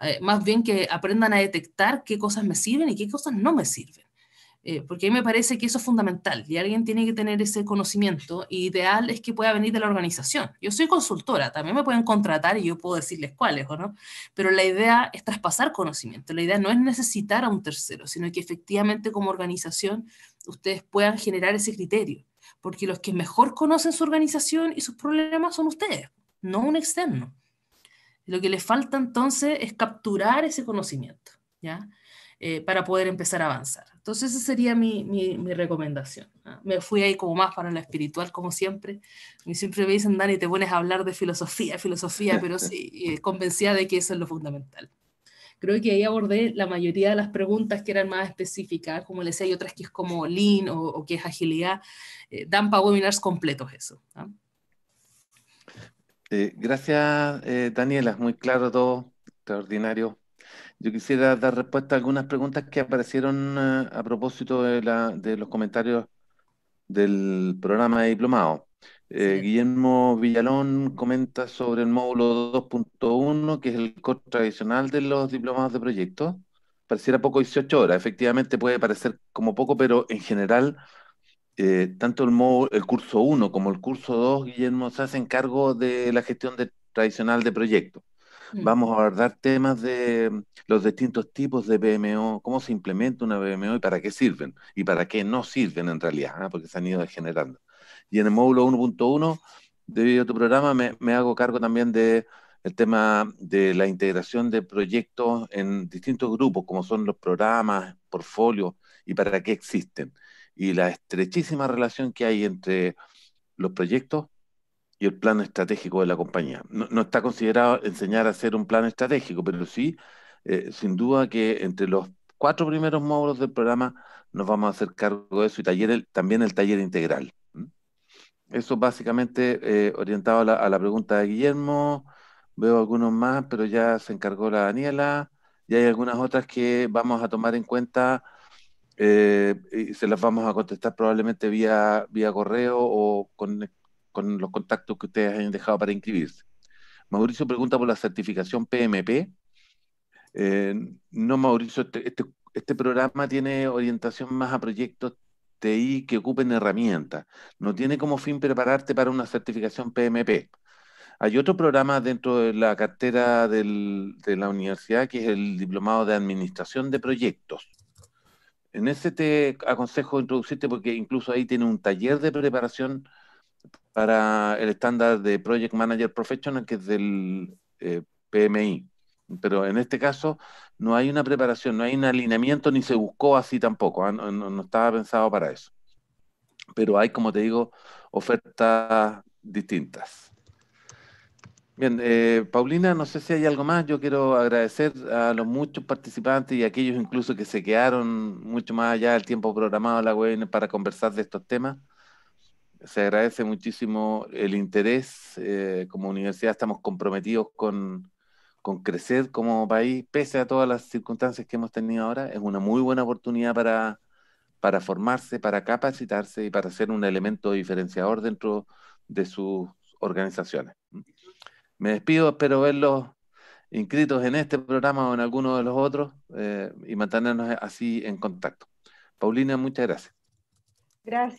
eh, más bien que aprendan a detectar qué cosas me sirven y qué cosas no me sirven. Eh, porque a mí me parece que eso es fundamental y alguien tiene que tener ese conocimiento. ideal es que pueda venir de la organización. Yo soy consultora, también me pueden contratar y yo puedo decirles cuáles o no. Pero la idea es traspasar conocimiento. La idea no es necesitar a un tercero, sino que efectivamente como organización ustedes puedan generar ese criterio. Porque los que mejor conocen su organización y sus problemas son ustedes, no un externo. Lo que les falta entonces es capturar ese conocimiento. ¿ya? Eh, para poder empezar a avanzar. Entonces esa sería mi, mi, recomendación. ¿ah? Me fui ahí como más para lo espiritual, como siempre. Y siempre me dicen, Dani, te pones a hablar de filosofía, filosofía, pero sí, eh, convencida de que eso es lo fundamental. Creo que ahí abordé la mayoría de las preguntas que eran más específicas, como les decía, hay otras que es como lean o, que es agilidad. Eh, dan para webinars completos eso. ¿ah? gracias, Daniela, es muy claro todo, extraordinario yo quisiera dar respuesta a algunas preguntas que aparecieron eh, a propósito de, los comentarios del programa de diplomado. Eh, Guillermo Villalón comenta sobre el módulo 2.1, que es el corte tradicional de los diplomados de proyectos. Pareciera poco 18 horas, efectivamente puede parecer como poco, pero en general, eh, tanto el, el curso 1 como el curso 2, Guillermo, se hacen cargo de la gestión tradicional de proyectos. Mm. Vamos a abordar temas de los distintos tipos de BMO cómo se implementa una BMO y para qué sirven y para qué no sirven en realidad, ¿ah? porque se han ido degenerando. Y en el módulo 1.1, debido a tu programa, me, me hago cargo también de el tema de la integración de proyectos en distintos grupos, como son los programas, portfolios y para qué existen. Y la estrechísima relación que hay entre los proyectos y el plan estratégico de la compañía. No, está considerado enseñar a hacer un plan estratégico, pero sí, eh, sin duda que entre los cuatro primeros módulos del programa nos vamos a hacer cargo de eso y taller también el taller integral. Eso básicamente eh, orientado a la, pregunta de Guillermo. Veo algunos más, pero ya se encargó la Daniela. Y hay algunas otras que vamos a tomar en cuenta eh, y se las vamos a contestar probablemente vía, vía correo o con, con los contactos que ustedes hayan dejado para inscribirse. Mauricio pregunta por la certificación PMP. Eh, no, Mauricio, este, este, este, programa tiene orientación más a proyectos TI que ocupen herramientas. No tiene como fin prepararte para una certificación PMP. Hay otro programa dentro de la cartera de la universidad que es el Diplomado de Administración de Proyectos. En ese te aconsejo introducirte porque incluso ahí tiene un taller de preparación para el estándar de Project Manager Professional, que es del eh, PMI. Pero en este caso no hay una preparación, no hay un alineamiento, ni se buscó así tampoco, ¿ah? no, estaba pensado para eso. Pero hay, como te digo, ofertas distintas. Bien, eh, Paulina, no sé si hay algo más. Yo quiero agradecer a los muchos participantes y a aquellos incluso que se quedaron mucho más allá del tiempo programado de la web para conversar de estos temas se agradece muchísimo el interés. Eh, como universidad estamos comprometidos con, crecer como país, pese a todas las circunstancias que hemos tenido ahora. Es una muy buena oportunidad para, para formarse, para capacitarse y para ser un elemento diferenciador dentro de sus organizaciones. Me despido, espero verlos inscritos en este programa o en alguno de los otros eh, y mantenernos así en contacto. Paulina, muchas gracias. Gracias.